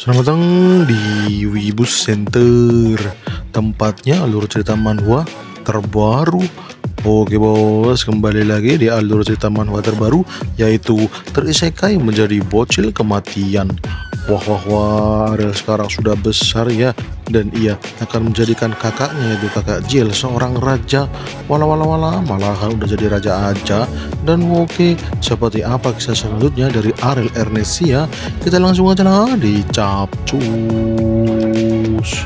Selamat datang di Wibu Center Tempatnya alur cerita manhwa terbaru Oke bos, kembali lagi di alur cerita manhwa terbaru Yaitu terisekai menjadi bocil kematian Wah wah wah, Ariel sekarang sudah besar ya dan ia akan menjadikan kakaknya yaitu kakak Jill seorang raja. Wala wala wala, malahan udah jadi raja aja. Dan oke, okay, seperti apa kisah selanjutnya dari Ariel Ernestia? Kita langsung aja lah di Capcus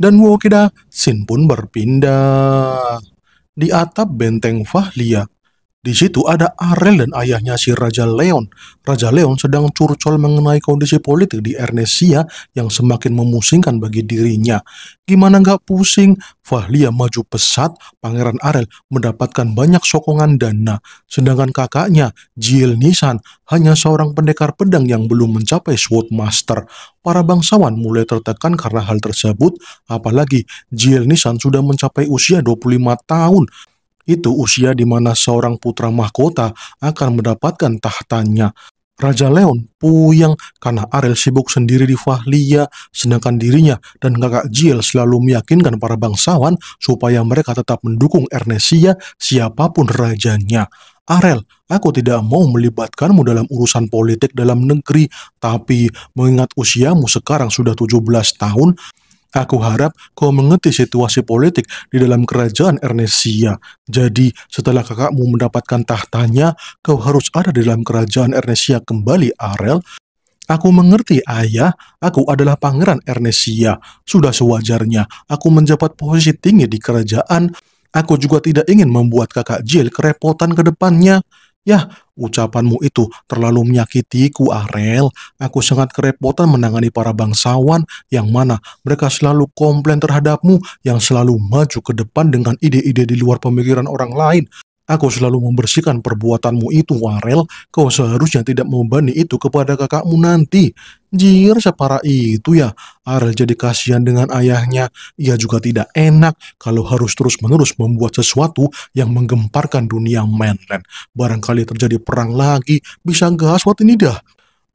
dan Wokida Sin pun berpindah. Di atap benteng Fahlia, di situ ada Arel dan ayahnya si Raja Leon. Raja Leon sedang curcol mengenai kondisi politik di Ernesia yang semakin memusingkan bagi dirinya. Gimana nggak pusing? Fahlia maju pesat, Pangeran Arel mendapatkan banyak sokongan dana. Sedangkan kakaknya, Jill Nisan, hanya seorang pendekar pedang yang belum mencapai Sword Master. Para bangsawan mulai tertekan karena hal tersebut, apalagi Jill Nisan sudah mencapai usia 25 tahun itu usia di mana seorang putra mahkota akan mendapatkan tahtanya. Raja Leon puyang karena Ariel sibuk sendiri di Fahlia, sedangkan dirinya dan kakak Jill selalu meyakinkan para bangsawan supaya mereka tetap mendukung Ernesia siapapun rajanya. Arel, aku tidak mau melibatkanmu dalam urusan politik dalam negeri, tapi mengingat usiamu sekarang sudah 17 tahun, Aku harap kau mengerti situasi politik di dalam kerajaan Ernesia. Jadi, setelah kakakmu mendapatkan tahtanya, kau harus ada di dalam kerajaan Ernesia kembali, Arel. Aku mengerti, ayah. Aku adalah pangeran Ernesia. Sudah sewajarnya, aku menjabat posisi tinggi di kerajaan. Aku juga tidak ingin membuat kakak Jill kerepotan ke depannya. Yah, Ucapanmu itu terlalu menyakitiku, Arel. Aku sangat kerepotan menangani para bangsawan yang mana mereka selalu komplain terhadapmu, yang selalu maju ke depan dengan ide-ide di luar pemikiran orang lain. Aku selalu membersihkan perbuatanmu itu, Warel. Kau seharusnya tidak membebani itu kepada kakakmu nanti. Jir, separa itu ya. Arel jadi kasihan dengan ayahnya. Ia juga tidak enak kalau harus terus-menerus membuat sesuatu yang menggemparkan dunia mainland. Barangkali terjadi perang lagi, bisa gaswat Suatu ini dah.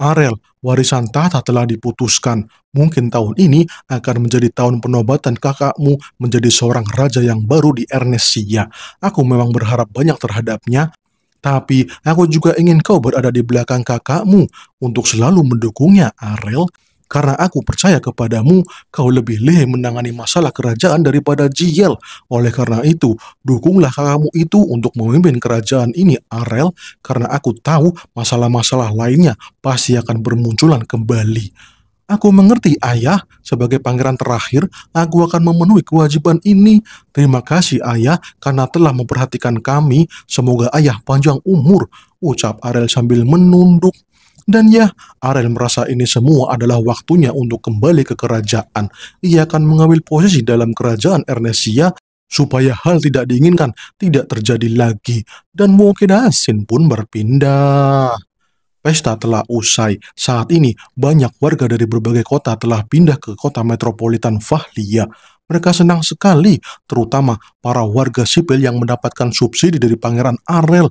Arel, warisan tahta telah diputuskan. Mungkin tahun ini akan menjadi tahun penobatan kakakmu menjadi seorang raja yang baru di Ernesia. Aku memang berharap banyak terhadapnya, tapi aku juga ingin kau berada di belakang kakakmu untuk selalu mendukungnya, Arel karena aku percaya kepadamu, kau lebih leh menangani masalah kerajaan daripada Jiel. Oleh karena itu, dukunglah kakakmu itu untuk memimpin kerajaan ini, Arel, karena aku tahu masalah-masalah lainnya pasti akan bermunculan kembali. Aku mengerti, Ayah. Sebagai pangeran terakhir, aku akan memenuhi kewajiban ini. Terima kasih, Ayah, karena telah memperhatikan kami. Semoga Ayah panjang umur, ucap Arel sambil menunduk dan ya, Arel merasa ini semua adalah waktunya untuk kembali ke kerajaan. Ia akan mengambil posisi dalam kerajaan Ernesia supaya hal tidak diinginkan tidak terjadi lagi dan mungkin Asin pun berpindah. Pesta telah usai. Saat ini, banyak warga dari berbagai kota telah pindah ke kota metropolitan Fahlia. Mereka senang sekali, terutama para warga sipil yang mendapatkan subsidi dari Pangeran Arel.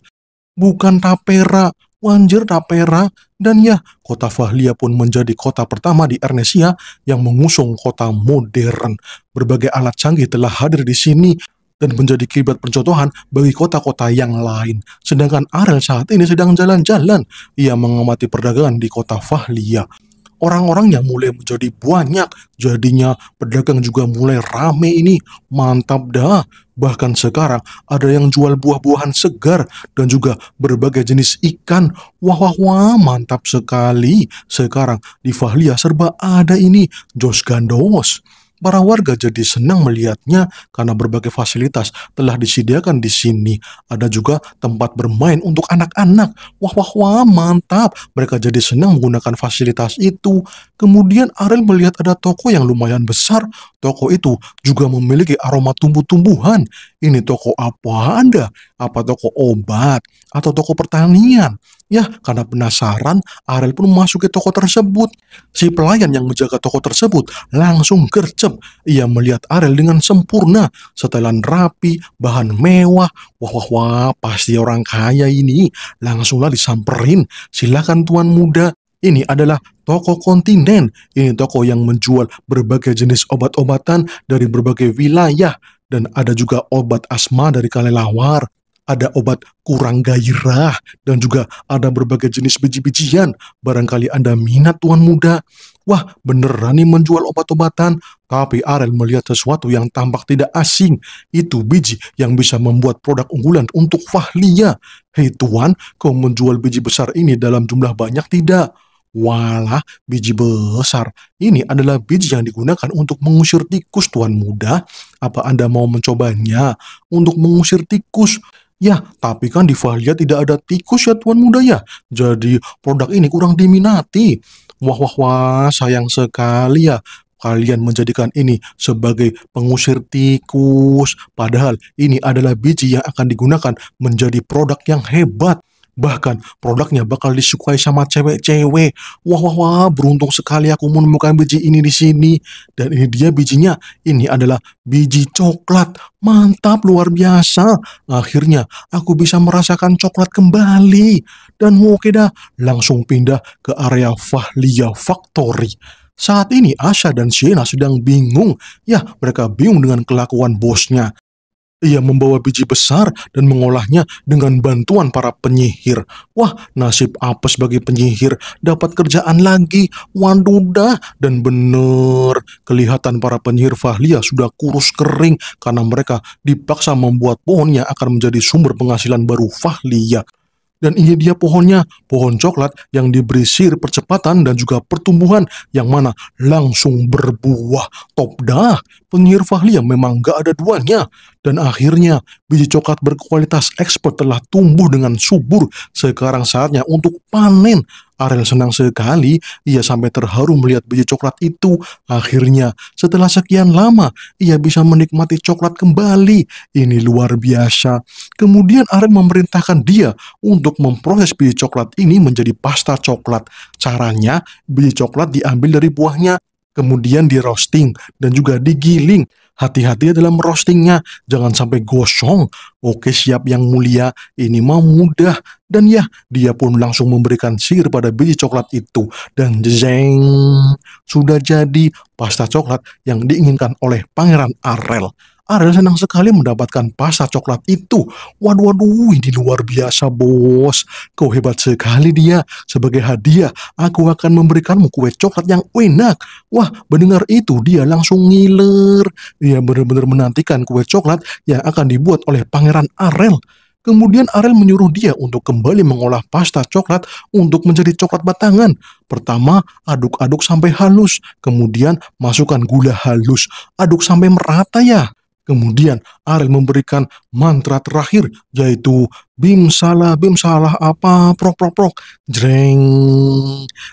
Bukan tapera, Wanjir Tapera, dan ya, kota Fahlia pun menjadi kota pertama di Ernesia yang mengusung kota modern. Berbagai alat canggih telah hadir di sini dan menjadi kiblat percontohan bagi kota-kota yang lain. Sedangkan Arel saat ini sedang jalan-jalan. Ia mengamati perdagangan di kota Fahlia. Orang-orang yang mulai menjadi banyak, jadinya pedagang juga mulai rame ini. Mantap dah, Bahkan sekarang ada yang jual buah-buahan segar dan juga berbagai jenis ikan. Wah, wah, wah, mantap sekali. Sekarang di Fahlia serba ada ini, Jos Gandos. Para warga jadi senang melihatnya karena berbagai fasilitas telah disediakan di sini. Ada juga tempat bermain untuk anak-anak. Wah, wah, wah, mantap. Mereka jadi senang menggunakan fasilitas itu. Kemudian Ariel melihat ada toko yang lumayan besar. Toko itu juga memiliki aroma tumbuh-tumbuhan. Ini toko apa Anda? Apa toko obat? Atau toko pertanian? Ya, karena penasaran, Ariel pun memasuki toko tersebut. Si pelayan yang menjaga toko tersebut langsung gercep. Ia melihat Ariel dengan sempurna, setelan rapi, bahan mewah. Wah, wah, wah, pasti orang kaya ini. Langsunglah disamperin. Silakan tuan muda, ini adalah toko kontinen. Ini toko yang menjual berbagai jenis obat-obatan dari berbagai wilayah. Dan ada juga obat asma dari kalelawar. Ada obat kurang gairah. Dan juga ada berbagai jenis biji-bijian. Barangkali Anda minat tuan muda. Wah, beneran nih menjual obat-obatan. Tapi Arel melihat sesuatu yang tampak tidak asing. Itu biji yang bisa membuat produk unggulan untuk Fahlia. Hei tuan, kau menjual biji besar ini dalam jumlah banyak tidak? Walah, biji besar. Ini adalah biji yang digunakan untuk mengusir tikus, tuan muda. Apa Anda mau mencobanya untuk mengusir tikus? Ya, tapi kan di Valia tidak ada tikus ya tuan muda ya. Jadi produk ini kurang diminati. Wah wah wah, sayang sekali ya kalian menjadikan ini sebagai pengusir tikus, padahal ini adalah biji yang akan digunakan menjadi produk yang hebat. Bahkan produknya bakal disukai sama cewek-cewek. Wah wah wah, beruntung sekali aku menemukan biji ini di sini. Dan ini dia bijinya. Ini adalah biji coklat. Mantap luar biasa. Akhirnya aku bisa merasakan coklat kembali. Dan oke dah, langsung pindah ke area Fahlia Factory. Saat ini Asha dan Shena sedang bingung. Ya, mereka bingung dengan kelakuan bosnya. Ia membawa biji besar dan mengolahnya dengan bantuan para penyihir. Wah, nasib apes bagi penyihir. Dapat kerjaan lagi. Waduh dah. Dan bener, kelihatan para penyihir Fahlia sudah kurus kering karena mereka dipaksa membuat pohonnya akan menjadi sumber penghasilan baru Fahlia dan ini dia pohonnya, pohon coklat yang diberi sir percepatan dan juga pertumbuhan yang mana langsung berbuah. Top dah, penyihir Fahli yang memang gak ada duanya. Dan akhirnya, biji coklat berkualitas ekspor telah tumbuh dengan subur. Sekarang saatnya untuk panen. Ariel senang sekali, ia sampai terharu melihat biji coklat itu. Akhirnya, setelah sekian lama, ia bisa menikmati coklat kembali. Ini luar biasa. Kemudian Ariel memerintahkan dia untuk memproses biji coklat ini menjadi pasta coklat. Caranya, biji coklat diambil dari buahnya, kemudian di roasting dan juga digiling Hati-hati ya dalam roastingnya, jangan sampai gosong. Oke siap yang mulia, ini mah mudah. Dan ya, dia pun langsung memberikan sihir pada biji coklat itu. Dan jeng, sudah jadi pasta coklat yang diinginkan oleh Pangeran Arel. Arel senang sekali mendapatkan pasta coklat itu. Waduh, waduh, ini luar biasa, bos. Kau hebat sekali dia. Sebagai hadiah, aku akan memberikanmu kue coklat yang enak. Wah, mendengar itu dia langsung ngiler. Dia benar-benar menantikan kue coklat yang akan dibuat oleh Pangeran Arel. Kemudian Arel menyuruh dia untuk kembali mengolah pasta coklat untuk menjadi coklat batangan. Pertama, aduk-aduk sampai halus. Kemudian, masukkan gula halus. Aduk sampai merata ya. Kemudian Ariel memberikan mantra terakhir yaitu bim salah bim salah apa prok prok prok jreng.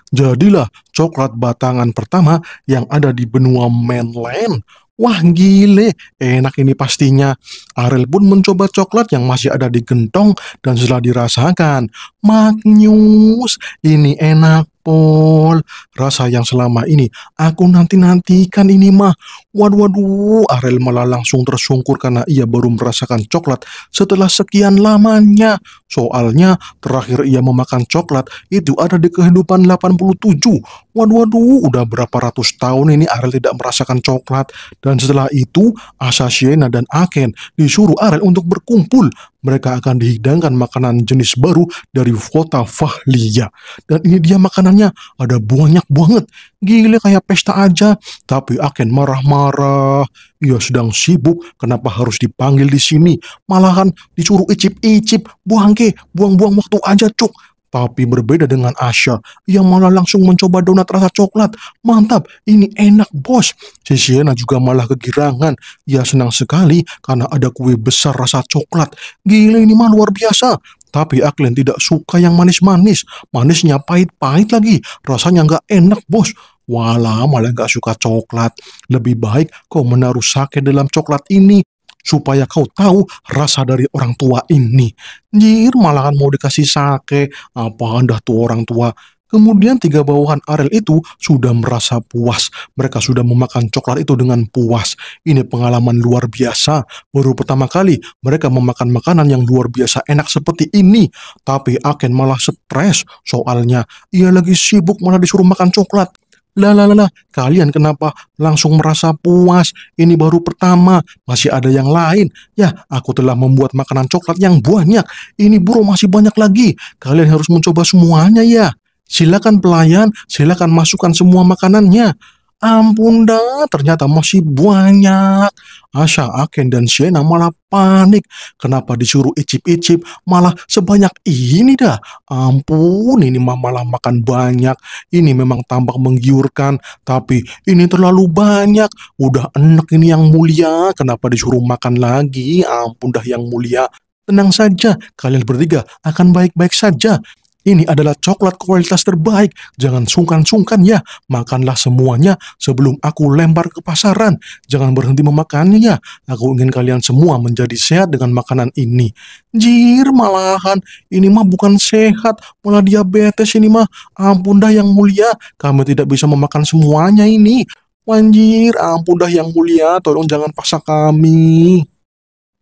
Jadilah coklat batangan pertama yang ada di benua mainland. Wah gile, enak ini pastinya. Ariel pun mencoba coklat yang masih ada di gentong dan setelah dirasakan, maknyus, ini enak Pol. Rasa yang selama ini aku nanti-nantikan ini mah. Waduh, waduh. Arel malah langsung tersungkur karena ia baru merasakan coklat setelah sekian lamanya. Soalnya terakhir ia memakan coklat itu ada di kehidupan 87. Waduh, waduh. Udah berapa ratus tahun ini Ariel tidak merasakan coklat. Dan setelah itu Asasiena dan Aken disuruh Ariel untuk berkumpul. Mereka akan dihidangkan makanan jenis baru dari kota Fahlia Dan ini dia makanan makanannya ada banyak banget. Gile kayak pesta aja. Tapi Aken marah-marah. Ia sedang sibuk, kenapa harus dipanggil di sini? Malahan disuruh icip-icip, buang ke, buang-buang waktu aja cuk. Tapi berbeda dengan Asya yang malah langsung mencoba donat rasa coklat. Mantap, ini enak bos. Si Sienna juga malah kegirangan. Ia senang sekali karena ada kue besar rasa coklat. Gila ini mah luar biasa. Tapi Aklen tidak suka yang manis-manis. Manisnya pahit-pahit lagi. Rasanya nggak enak, bos. Walah, malah nggak suka coklat. Lebih baik kau menaruh sake dalam coklat ini supaya kau tahu rasa dari orang tua ini. Nyir, malahan mau dikasih sake. Apa anda tuh orang tua? Kemudian tiga bawahan Ariel itu sudah merasa puas. Mereka sudah memakan coklat itu dengan puas. Ini pengalaman luar biasa. Baru pertama kali mereka memakan makanan yang luar biasa enak seperti ini. Tapi Aken malah stres soalnya ia lagi sibuk malah disuruh makan coklat. Lah lah lah, kalian kenapa langsung merasa puas? Ini baru pertama, masih ada yang lain. Ya, aku telah membuat makanan coklat yang banyak. Ini bro masih banyak lagi. Kalian harus mencoba semuanya ya. Silakan pelayan, silakan masukkan semua makanannya. Ampun dah, ternyata masih banyak. Asha, Aken, dan Shena malah panik. Kenapa disuruh icip-icip, malah sebanyak ini dah. Ampun, ini mah malah makan banyak. Ini memang tampak menggiurkan, tapi ini terlalu banyak. Udah enak ini yang mulia, kenapa disuruh makan lagi? Ampun dah yang mulia. Tenang saja, kalian bertiga akan baik-baik saja. Ini adalah coklat kualitas terbaik. Jangan sungkan-sungkan ya. Makanlah semuanya sebelum aku lempar ke pasaran. Jangan berhenti memakannya ya. Aku ingin kalian semua menjadi sehat dengan makanan ini. Jir malahan, ini mah bukan sehat, malah diabetes ini mah. Ampun dah yang mulia, kami tidak bisa memakan semuanya ini. Wanjir, ampun dah yang mulia, tolong jangan paksa kami.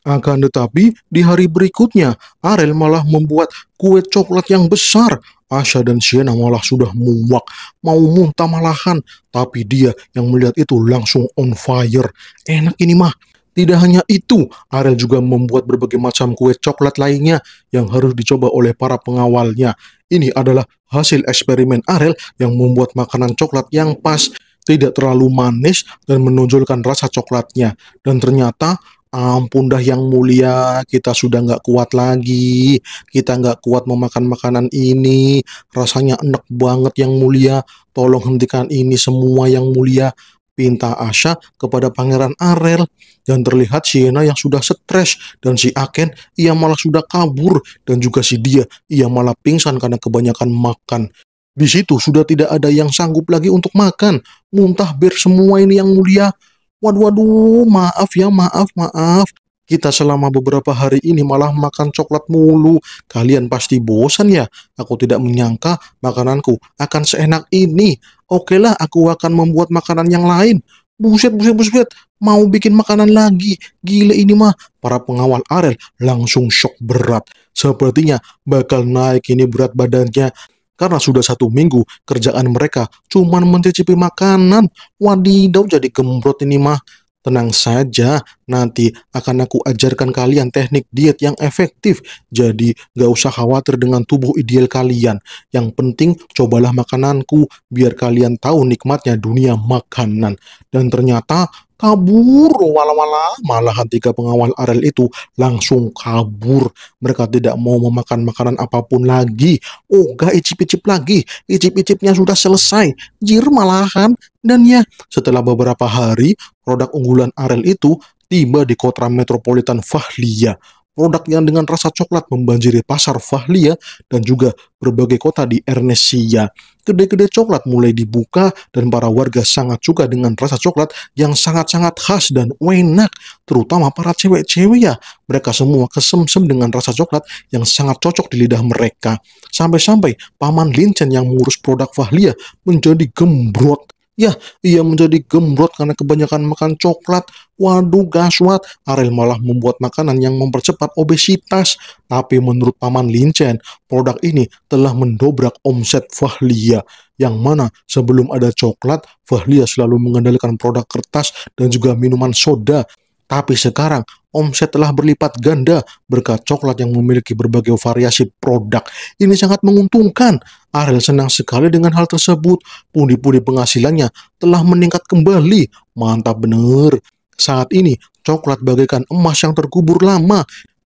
Akan tetapi, di hari berikutnya, Arel malah membuat kue coklat yang besar. Asha dan Sienna malah sudah muak, mau muntah malahan. Tapi dia yang melihat itu langsung on fire. Enak ini mah. Tidak hanya itu, Arel juga membuat berbagai macam kue coklat lainnya yang harus dicoba oleh para pengawalnya. Ini adalah hasil eksperimen Arel yang membuat makanan coklat yang pas, tidak terlalu manis, dan menonjolkan rasa coklatnya. Dan ternyata ampun dah yang mulia, kita sudah nggak kuat lagi, kita nggak kuat memakan makanan ini, rasanya enak banget yang mulia, tolong hentikan ini semua yang mulia, pinta Asha kepada Pangeran Arel, dan terlihat Siena yang sudah stres, dan si Aken, ia malah sudah kabur, dan juga si dia, ia malah pingsan karena kebanyakan makan. Di situ sudah tidak ada yang sanggup lagi untuk makan, muntah bir semua ini yang mulia, Waduh, waduh, maaf ya, maaf, maaf. Kita selama beberapa hari ini malah makan coklat mulu. Kalian pasti bosan ya? Aku tidak menyangka makananku akan seenak ini. Oke lah, aku akan membuat makanan yang lain. Buset, buset, buset. Mau bikin makanan lagi. Gila ini mah. Para pengawal Arel langsung shock berat. Sepertinya bakal naik ini berat badannya karena sudah satu minggu kerjaan mereka cuman mencicipi makanan. Wadidaw jadi gembrot ini mah. Tenang saja, nanti akan aku ajarkan kalian teknik diet yang efektif. Jadi gak usah khawatir dengan tubuh ideal kalian. Yang penting cobalah makananku biar kalian tahu nikmatnya dunia makanan. Dan ternyata kabur malah-malah malahan tiga pengawal Arel itu langsung kabur mereka tidak mau memakan makanan apapun lagi oh gak icip-icip lagi icip-icipnya sudah selesai jir malahan dan ya setelah beberapa hari produk unggulan Arel itu tiba di kota metropolitan Fahlia produk yang dengan rasa coklat membanjiri pasar Fahlia dan juga berbagai kota di Ernesia. Kedai-kedai coklat mulai dibuka dan para warga sangat suka dengan rasa coklat yang sangat-sangat khas dan enak, terutama para cewek-cewek ya. Mereka semua kesemsem dengan rasa coklat yang sangat cocok di lidah mereka. Sampai-sampai paman Linchen yang mengurus produk Fahlia menjadi gembrot Ya, ia menjadi gembrot karena kebanyakan makan coklat. Waduh, gaswat. Ariel malah membuat makanan yang mempercepat obesitas. Tapi menurut Paman Lincen, produk ini telah mendobrak omset Fahlia. Yang mana sebelum ada coklat, Fahlia selalu mengendalikan produk kertas dan juga minuman soda tapi sekarang omset telah berlipat ganda berkat coklat yang memiliki berbagai variasi produk. Ini sangat menguntungkan. Ariel senang sekali dengan hal tersebut. Pundi-pundi penghasilannya telah meningkat kembali. Mantap bener. Saat ini, coklat bagaikan emas yang terkubur lama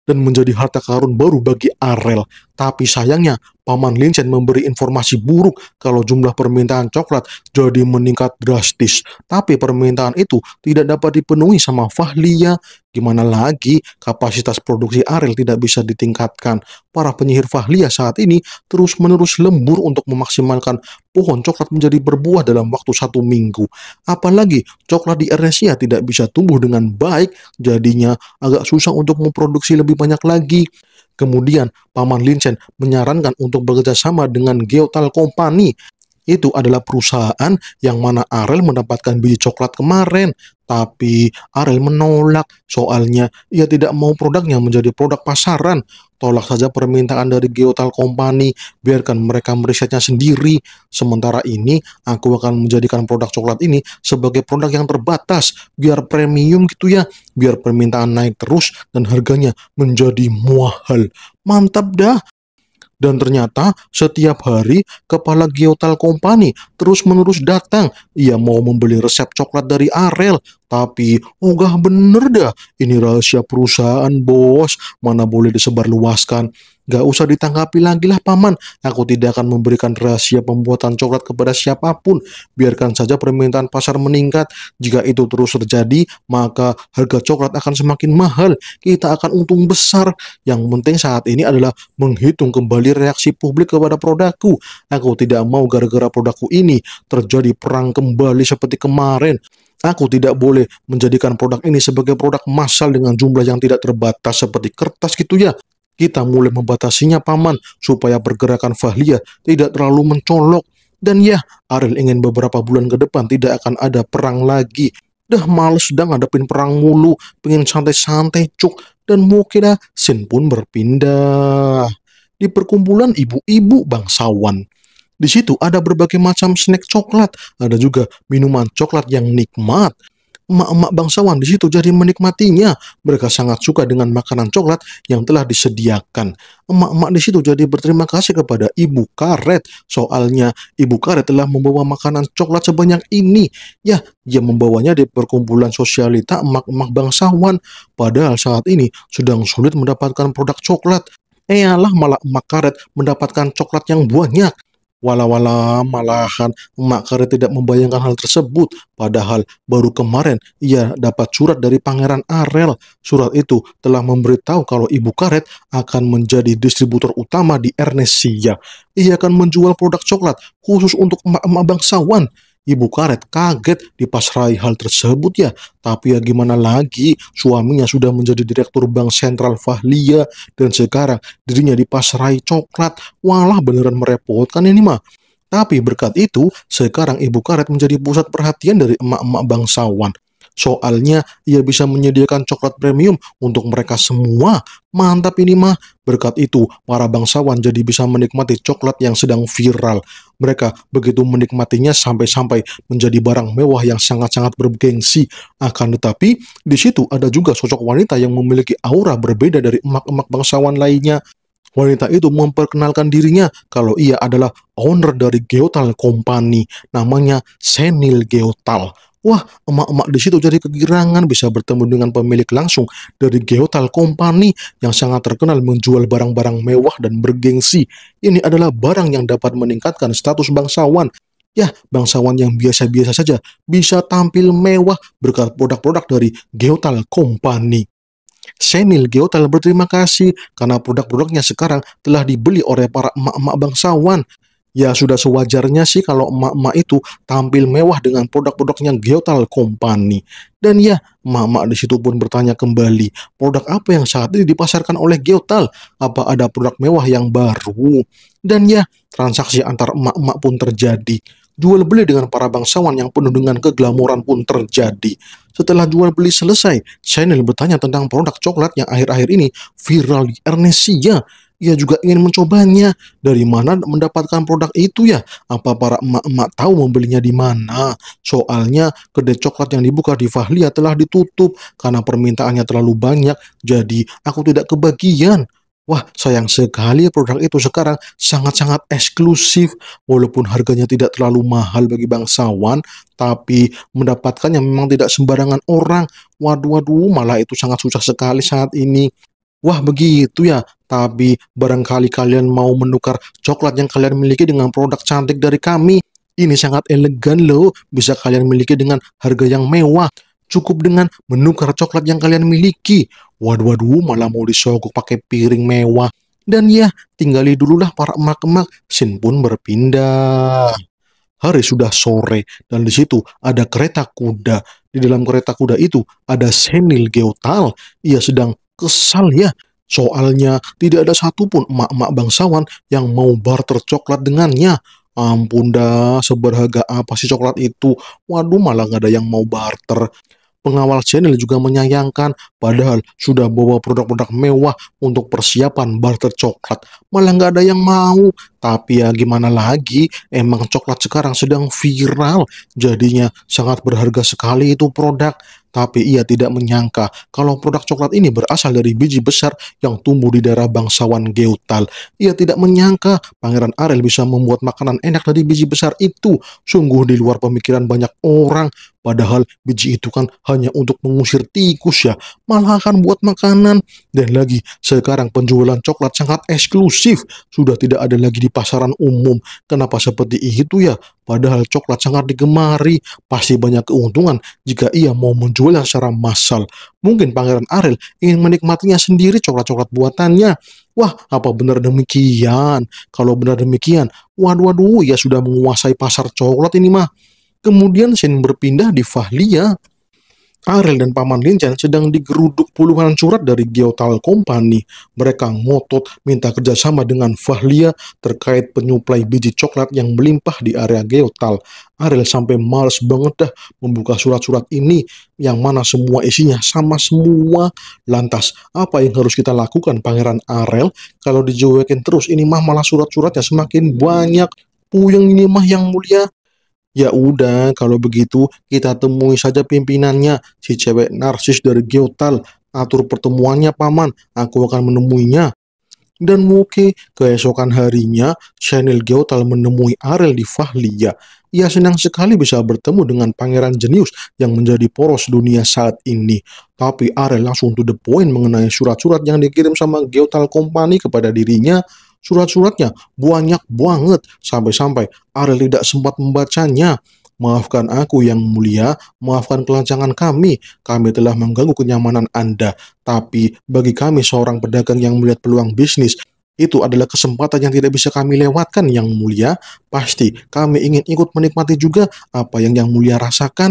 dan menjadi harta karun baru bagi Arel. Tapi sayangnya, Paman Linsen memberi informasi buruk kalau jumlah permintaan coklat jadi meningkat drastis. Tapi permintaan itu tidak dapat dipenuhi sama Fahlia. Gimana lagi kapasitas produksi Ariel tidak bisa ditingkatkan. Para penyihir Fahlia saat ini terus-menerus lembur untuk memaksimalkan pohon coklat menjadi berbuah dalam waktu satu minggu. Apalagi coklat di Eresia tidak bisa tumbuh dengan baik, jadinya agak susah untuk memproduksi lebih banyak lagi. Kemudian, Paman Chen menyarankan untuk bekerja sama dengan Geotal Company itu adalah perusahaan yang mana Arel mendapatkan biji coklat kemarin, tapi Arel menolak soalnya ia tidak mau produknya menjadi produk pasaran. Tolak saja permintaan dari Geotal Company, biarkan mereka merisetnya sendiri. Sementara ini, aku akan menjadikan produk coklat ini sebagai produk yang terbatas, biar premium gitu ya, biar permintaan naik terus dan harganya menjadi mahal. Mantap dah, dan ternyata setiap hari kepala Geotal Company terus-menerus datang. Ia mau membeli resep coklat dari Arel. Tapi, ogah bener dah, ini rahasia perusahaan bos, mana boleh disebarluaskan. Gak usah ditanggapi lagi lah paman, aku tidak akan memberikan rahasia pembuatan coklat kepada siapapun. Biarkan saja permintaan pasar meningkat. Jika itu terus terjadi, maka harga coklat akan semakin mahal. Kita akan untung besar. Yang penting saat ini adalah menghitung kembali reaksi publik kepada produkku. Aku tidak mau gara-gara produkku ini terjadi perang kembali seperti kemarin. Aku tidak boleh menjadikan produk ini sebagai produk massal dengan jumlah yang tidak terbatas seperti kertas gitu ya. Kita mulai membatasinya paman supaya pergerakan Fahlia tidak terlalu mencolok. Dan ya, Ariel ingin beberapa bulan ke depan tidak akan ada perang lagi. Dah males sedang ngadepin perang mulu, pengen santai-santai cuk. Dan Mukida ah, Sin pun berpindah. Di perkumpulan ibu-ibu bangsawan. Di situ ada berbagai macam snack coklat, ada juga minuman coklat yang nikmat, emak-emak bangsawan di situ jadi menikmatinya. Mereka sangat suka dengan makanan coklat yang telah disediakan. Emak-emak di situ jadi berterima kasih kepada Ibu Karet. Soalnya Ibu Karet telah membawa makanan coklat sebanyak ini. Ya, dia membawanya di perkumpulan sosialita emak-emak bangsawan. Padahal saat ini sedang sulit mendapatkan produk coklat. Eyalah malah emak karet mendapatkan coklat yang banyak. Wala-wala malahan emak Kare tidak membayangkan hal tersebut. Padahal baru kemarin ia dapat surat dari Pangeran Arel. Surat itu telah memberitahu kalau Ibu Karet akan menjadi distributor utama di Ernesia. Ia akan menjual produk coklat khusus untuk emak-emak bangsawan. Ibu karet kaget dipasrai hal tersebut ya. Tapi ya gimana lagi, suaminya sudah menjadi direktur Bank Sentral Fahlia dan sekarang dirinya dipasrai coklat. Walah beneran merepotkan ini mah. Tapi berkat itu, sekarang ibu karet menjadi pusat perhatian dari emak-emak bangsawan. Soalnya ia bisa menyediakan coklat premium untuk mereka semua. Mantap ini mah. Berkat itu, para bangsawan jadi bisa menikmati coklat yang sedang viral. Mereka begitu menikmatinya sampai-sampai menjadi barang mewah yang sangat-sangat bergengsi. Akan tetapi, di situ ada juga sosok wanita yang memiliki aura berbeda dari emak-emak bangsawan lainnya. Wanita itu memperkenalkan dirinya kalau ia adalah owner dari Geotal Company, namanya Senil Geotal. Wah, emak-emak di situ jadi kegirangan bisa bertemu dengan pemilik langsung dari Geotal Company yang sangat terkenal menjual barang-barang mewah dan bergengsi. Ini adalah barang yang dapat meningkatkan status bangsawan. Ya, bangsawan yang biasa-biasa saja bisa tampil mewah berkat produk-produk dari Geotal Company. Senil Geotal berterima kasih karena produk-produknya sekarang telah dibeli oleh para emak-emak bangsawan Ya sudah sewajarnya sih kalau emak-emak itu tampil mewah dengan produk-produknya Geotal Company. Dan ya, emak-emak di situ pun bertanya kembali, produk apa yang saat ini dipasarkan oleh Geotal? Apa ada produk mewah yang baru? Dan ya, transaksi antar emak-emak pun terjadi. Jual beli dengan para bangsawan yang penuh dengan keglamoran pun terjadi. Setelah jual beli selesai, Chanel bertanya tentang produk coklat yang akhir-akhir ini viral di Ernesia ia juga ingin mencobanya. Dari mana mendapatkan produk itu ya? Apa para emak-emak tahu membelinya di mana? Soalnya kedai coklat yang dibuka di Fahlia telah ditutup karena permintaannya terlalu banyak. Jadi aku tidak kebagian. Wah, sayang sekali produk itu sekarang sangat-sangat eksklusif walaupun harganya tidak terlalu mahal bagi bangsawan, tapi mendapatkannya memang tidak sembarangan orang. Waduh, waduh, malah itu sangat susah sekali saat ini. Wah, begitu ya. Tapi barangkali kalian mau menukar coklat yang kalian miliki dengan produk cantik dari kami. Ini sangat elegan loh, bisa kalian miliki dengan harga yang mewah. Cukup dengan menukar coklat yang kalian miliki. Waduh, waduh, malah mau disogok pakai piring mewah. Dan ya, tinggali dululah para emak-emak. Sin pun berpindah. Hari sudah sore, dan di situ ada kereta kuda. Di dalam kereta kuda itu ada Senil Geotal. Ia sedang kesal ya Soalnya tidak ada satupun emak-emak bangsawan yang mau barter coklat dengannya. Ampun dah, seberharga apa sih coklat itu? Waduh, malah nggak ada yang mau barter. Pengawal channel juga menyayangkan, padahal sudah bawa produk-produk mewah untuk persiapan barter coklat. Malah nggak ada yang mau, tapi ya gimana lagi, emang coklat sekarang sedang viral, jadinya sangat berharga sekali itu produk. Tapi ia tidak menyangka kalau produk coklat ini berasal dari biji besar yang tumbuh di daerah bangsawan Geutal. Ia tidak menyangka Pangeran Arel bisa membuat makanan enak dari biji besar itu. Sungguh di luar pemikiran banyak orang. Padahal biji itu kan hanya untuk mengusir tikus ya, malah akan buat makanan. Dan lagi, sekarang penjualan coklat sangat eksklusif, sudah tidak ada lagi di pasaran umum. Kenapa seperti itu ya? Padahal coklat sangat digemari, pasti banyak keuntungan jika ia mau menjualnya secara massal. Mungkin Pangeran Ariel ingin menikmatinya sendiri coklat-coklat buatannya. Wah, apa benar demikian? Kalau benar demikian, waduh waduh, ia sudah menguasai pasar coklat ini mah. Kemudian Shen berpindah di Fahlia. Ariel dan Paman Linjan sedang digeruduk puluhan surat dari Geotal Company. Mereka ngotot minta kerjasama dengan Fahlia terkait penyuplai biji coklat yang melimpah di area Geotal. Ariel sampai males banget dah membuka surat-surat ini yang mana semua isinya sama semua. Lantas, apa yang harus kita lakukan Pangeran Ariel? Kalau dijewekin terus ini mah malah surat-suratnya semakin banyak. Puyeng ini mah yang mulia. Ya udah, kalau begitu kita temui saja pimpinannya, si cewek narsis dari Geotal. Atur pertemuannya, Paman. Aku akan menemuinya. Dan Woke, keesokan harinya, Chanel Geotal menemui Arel di Fahlia Ia senang sekali bisa bertemu dengan pangeran jenius yang menjadi poros dunia saat ini. Tapi Arel langsung to the point mengenai surat-surat yang dikirim sama Geotal Company kepada dirinya Surat-suratnya banyak banget sampai-sampai Ariel tidak sempat membacanya. Maafkan aku yang mulia, maafkan kelancangan kami. Kami telah mengganggu kenyamanan Anda. Tapi bagi kami seorang pedagang yang melihat peluang bisnis, itu adalah kesempatan yang tidak bisa kami lewatkan yang mulia. Pasti kami ingin ikut menikmati juga apa yang yang mulia rasakan.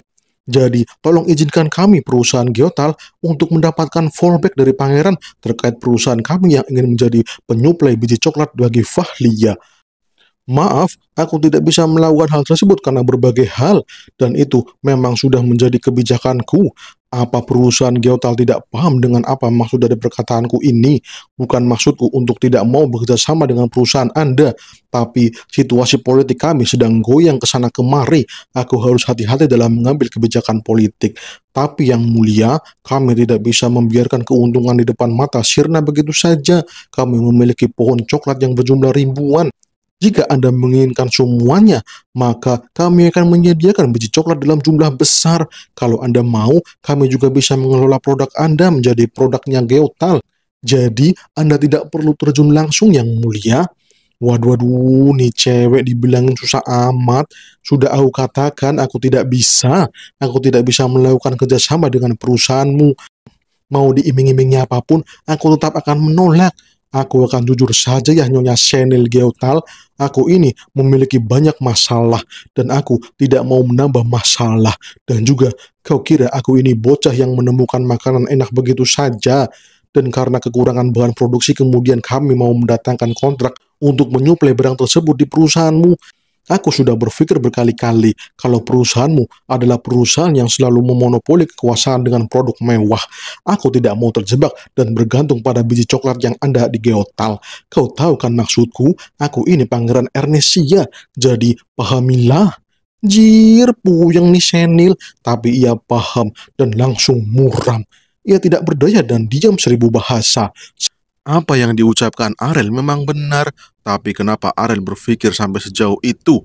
Jadi, tolong izinkan kami perusahaan Geotal untuk mendapatkan fallback dari pangeran terkait perusahaan kami yang ingin menjadi penyuplai biji coklat bagi Fahlia. Maaf, aku tidak bisa melakukan hal tersebut karena berbagai hal, dan itu memang sudah menjadi kebijakanku. Apa perusahaan Geotal tidak paham dengan apa maksud dari perkataanku ini? Bukan maksudku untuk tidak mau bekerja sama dengan perusahaan Anda, tapi situasi politik kami sedang goyang ke sana kemari. Aku harus hati-hati dalam mengambil kebijakan politik. Tapi yang mulia, kami tidak bisa membiarkan keuntungan di depan mata sirna begitu saja. Kami memiliki pohon coklat yang berjumlah ribuan. Jika Anda menginginkan semuanya, maka kami akan menyediakan biji coklat dalam jumlah besar. Kalau Anda mau, kami juga bisa mengelola produk Anda menjadi produknya Geotal. Jadi, Anda tidak perlu terjun langsung yang mulia. Waduh, waduh, nih cewek dibilangin susah amat. Sudah aku katakan, aku tidak bisa. Aku tidak bisa melakukan kerjasama dengan perusahaanmu. Mau diiming-imingnya apapun, aku tetap akan menolak Aku akan jujur saja ya Nyonya Senil Geotal, aku ini memiliki banyak masalah dan aku tidak mau menambah masalah. Dan juga kau kira aku ini bocah yang menemukan makanan enak begitu saja. Dan karena kekurangan bahan produksi kemudian kami mau mendatangkan kontrak untuk menyuplai barang tersebut di perusahaanmu. Aku sudah berpikir berkali-kali kalau perusahaanmu adalah perusahaan yang selalu memonopoli kekuasaan dengan produk mewah. Aku tidak mau terjebak dan bergantung pada biji coklat yang Anda di geotal. Kau tahu kan maksudku? Aku ini pangeran Ernestia, jadi pahamilah. Jir, puyeng nih senil, tapi ia paham dan langsung muram. Ia tidak berdaya dan diam seribu bahasa. Apa yang diucapkan Arel memang benar, tapi kenapa Arel berpikir sampai sejauh itu?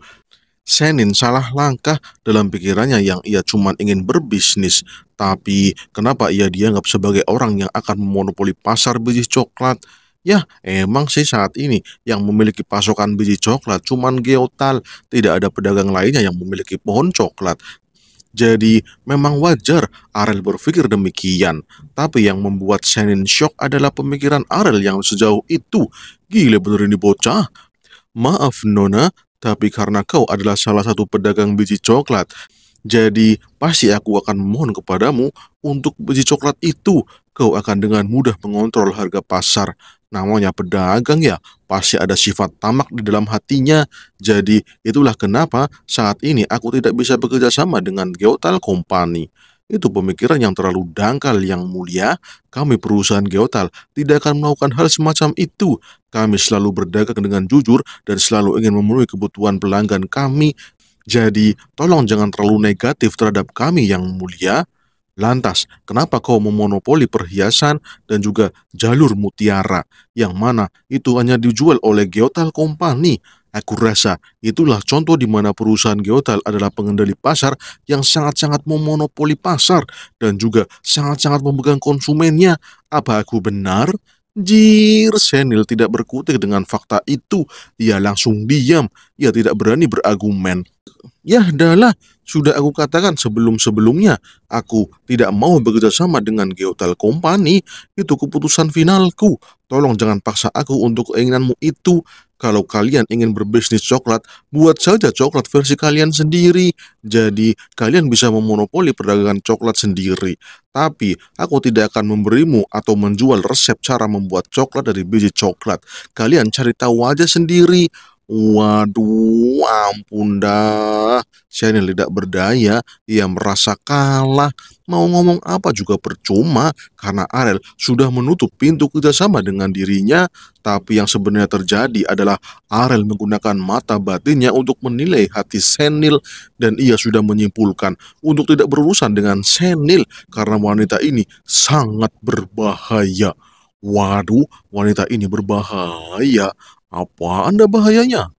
Senin salah langkah dalam pikirannya yang ia cuma ingin berbisnis, tapi kenapa ia dianggap sebagai orang yang akan memonopoli pasar biji coklat? Ya, emang sih saat ini yang memiliki pasokan biji coklat cuman Geotal, tidak ada pedagang lainnya yang memiliki pohon coklat. Jadi memang wajar Arel berpikir demikian. Tapi yang membuat Senin shock adalah pemikiran Arel yang sejauh itu. Gila bener ini bocah. Maaf Nona, tapi karena kau adalah salah satu pedagang biji coklat. Jadi pasti aku akan mohon kepadamu untuk biji coklat itu. Kau akan dengan mudah mengontrol harga pasar namanya pedagang ya pasti ada sifat tamak di dalam hatinya. Jadi itulah kenapa saat ini aku tidak bisa bekerja sama dengan Geotal Company. Itu pemikiran yang terlalu dangkal yang mulia. Kami perusahaan Geotal tidak akan melakukan hal semacam itu. Kami selalu berdagang dengan jujur dan selalu ingin memenuhi kebutuhan pelanggan kami. Jadi tolong jangan terlalu negatif terhadap kami yang mulia. Lantas, kenapa kau memonopoli perhiasan dan juga jalur mutiara yang mana itu hanya dijual oleh Geotal Company? Aku rasa itulah contoh di mana perusahaan Geotal adalah pengendali pasar yang sangat-sangat memonopoli pasar dan juga sangat-sangat memegang konsumennya. Apa aku benar? Jir, Senil tidak berkutik dengan fakta itu. Ia langsung diam. Ia tidak berani berargumen. Yah, dahlah, sudah aku katakan sebelum-sebelumnya, aku tidak mau bekerja sama dengan Geotel Company. Itu keputusan finalku. Tolong jangan paksa aku untuk keinginanmu itu. Kalau kalian ingin berbisnis coklat, buat saja coklat versi kalian sendiri. Jadi, kalian bisa memonopoli perdagangan coklat sendiri. Tapi, aku tidak akan memberimu atau menjual resep cara membuat coklat dari biji coklat. Kalian cari tahu aja sendiri Waduh, ampun dah. Shanil tidak berdaya, ia merasa kalah. Mau ngomong apa juga percuma karena Arel sudah menutup pintu kerjasama dengan dirinya. Tapi yang sebenarnya terjadi adalah Arel menggunakan mata batinnya untuk menilai hati Senil dan ia sudah menyimpulkan untuk tidak berurusan dengan Senil karena wanita ini sangat berbahaya. Waduh, wanita ini berbahaya. Apa Anda bahayanya?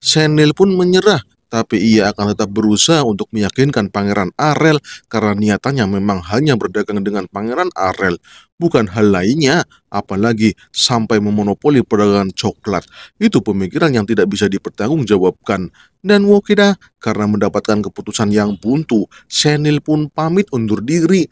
Senil pun menyerah, tapi ia akan tetap berusaha untuk meyakinkan Pangeran Arel karena niatannya memang hanya berdagang dengan Pangeran Arel, bukan hal lainnya, apalagi sampai memonopoli perdagangan coklat. Itu pemikiran yang tidak bisa dipertanggungjawabkan. Dan Wokida, karena mendapatkan keputusan yang buntu, Senil pun pamit undur diri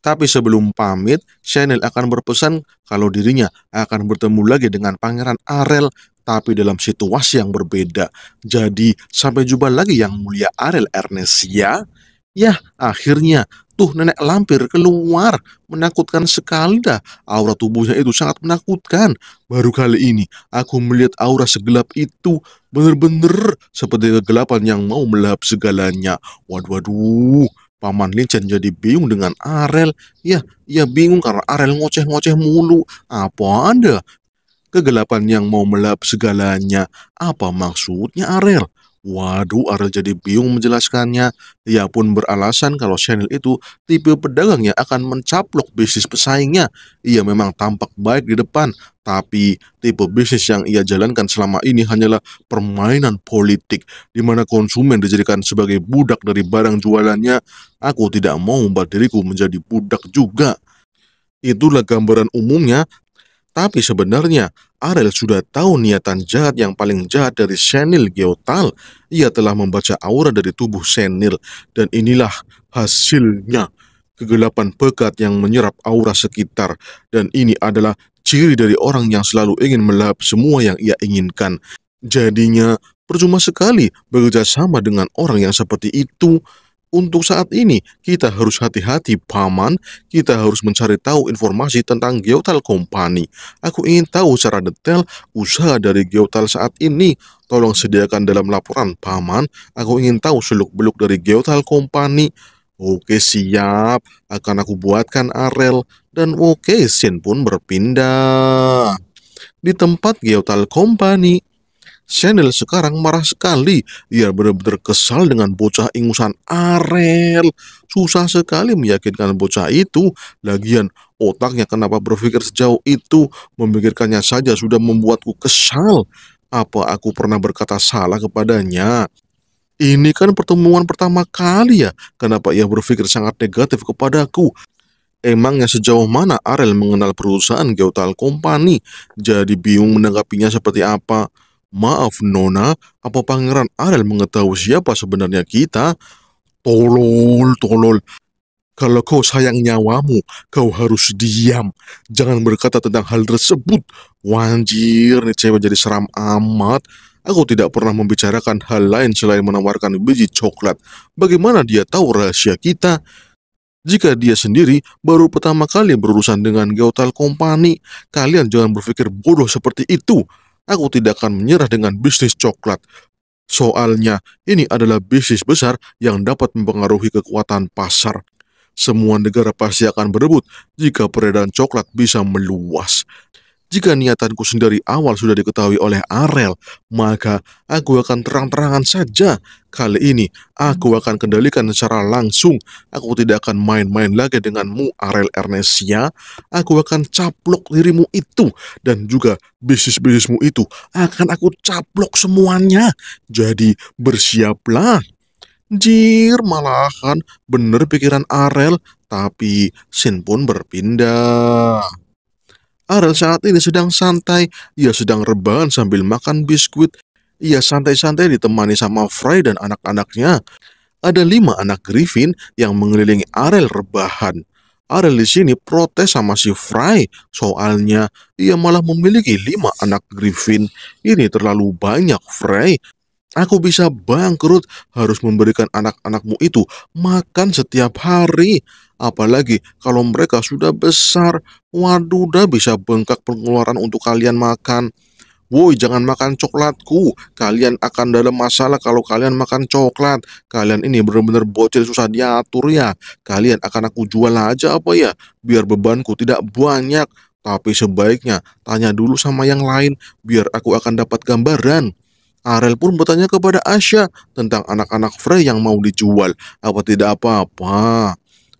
tapi sebelum pamit, Chanel akan berpesan kalau dirinya akan bertemu lagi dengan Pangeran Arel tapi dalam situasi yang berbeda. Jadi, sampai jumpa lagi yang mulia Arel Ernestia. Ya. Yah, akhirnya tuh nenek lampir keluar. Menakutkan sekali dah. Aura tubuhnya itu sangat menakutkan. Baru kali ini aku melihat aura segelap itu. benar-benar seperti kegelapan yang mau melahap segalanya. Waduh, waduh. Paman Chen jadi bingung dengan Arel. Ya, ia ya bingung karena Arel ngoceh-ngoceh mulu. Apa Anda? Kegelapan yang mau melap segalanya. Apa maksudnya Arel? Waduh, Ariel jadi bingung menjelaskannya. Ia pun beralasan kalau Chanel itu tipe pedagang yang akan mencaplok bisnis pesaingnya. Ia memang tampak baik di depan, tapi tipe bisnis yang ia jalankan selama ini hanyalah permainan politik, di mana konsumen dijadikan sebagai budak dari barang jualannya. Aku tidak mau membuat diriku menjadi budak juga. Itulah gambaran umumnya, tapi sebenarnya Arel sudah tahu niatan jahat yang paling jahat dari Senil Geotal. Ia telah membaca aura dari tubuh Senil dan inilah hasilnya. Kegelapan pekat yang menyerap aura sekitar dan ini adalah ciri dari orang yang selalu ingin melahap semua yang ia inginkan. Jadinya percuma sekali bekerja sama dengan orang yang seperti itu. Untuk saat ini, kita harus hati-hati, Paman. Kita harus mencari tahu informasi tentang Geotel Company. Aku ingin tahu secara detail usaha dari Geotel saat ini. Tolong sediakan dalam laporan, Paman. Aku ingin tahu seluk-beluk dari Geotel Company. Oke, siap. Akan aku buatkan Arel. Dan oke, Shin pun berpindah. Di tempat Geotel Company, Chanel sekarang marah sekali. Ia benar-benar kesal dengan bocah ingusan Arel. Susah sekali meyakinkan bocah itu. Lagian otaknya kenapa berpikir sejauh itu? Memikirkannya saja sudah membuatku kesal. Apa aku pernah berkata salah kepadanya? Ini kan pertemuan pertama kali ya. Kenapa ia berpikir sangat negatif kepadaku? Emangnya sejauh mana Arel mengenal perusahaan Geotal Company? Jadi bingung menanggapinya seperti apa. Maaf Nona, apa Pangeran Arel mengetahui siapa sebenarnya kita? Tolol, tolol. Kalau kau sayang nyawamu, kau harus diam. Jangan berkata tentang hal tersebut. Wanjir, nih cewek jadi seram amat. Aku tidak pernah membicarakan hal lain selain menawarkan biji coklat. Bagaimana dia tahu rahasia kita? Jika dia sendiri baru pertama kali berurusan dengan Geotel Company, kalian jangan berpikir bodoh seperti itu. Aku tidak akan menyerah dengan bisnis coklat. Soalnya, ini adalah bisnis besar yang dapat mempengaruhi kekuatan pasar. Semua negara pasti akan berebut jika peredaran coklat bisa meluas. Jika niatanku sendiri awal sudah diketahui oleh Arel, maka aku akan terang-terangan saja. Kali ini, aku akan kendalikan secara langsung. Aku tidak akan main-main lagi denganmu, Arel Ernestia. Aku akan caplok dirimu itu, dan juga bisnis-bisnismu itu akan aku caplok semuanya. Jadi, bersiaplah. Jir, malahan bener pikiran Arel, tapi Sin pun berpindah. Ariel saat ini sedang santai, ia sedang rebahan sambil makan biskuit. Ia santai-santai ditemani sama Frey dan anak-anaknya. Ada lima anak Griffin yang mengelilingi Ariel rebahan. Ariel di sini protes sama si Fry, soalnya ia malah memiliki lima anak Griffin. Ini terlalu banyak, Fry. Aku bisa bangkrut harus memberikan anak-anakmu itu makan setiap hari. Apalagi kalau mereka sudah besar, waduh dah bisa bengkak pengeluaran untuk kalian makan. Woi, jangan makan coklatku. Kalian akan dalam masalah kalau kalian makan coklat. Kalian ini benar-benar bocil susah diatur ya. Kalian akan aku jual aja apa ya? Biar bebanku tidak banyak. Tapi sebaiknya tanya dulu sama yang lain biar aku akan dapat gambaran. Arel pun bertanya kepada Asya tentang anak-anak Frey yang mau dijual. Apa tidak apa-apa?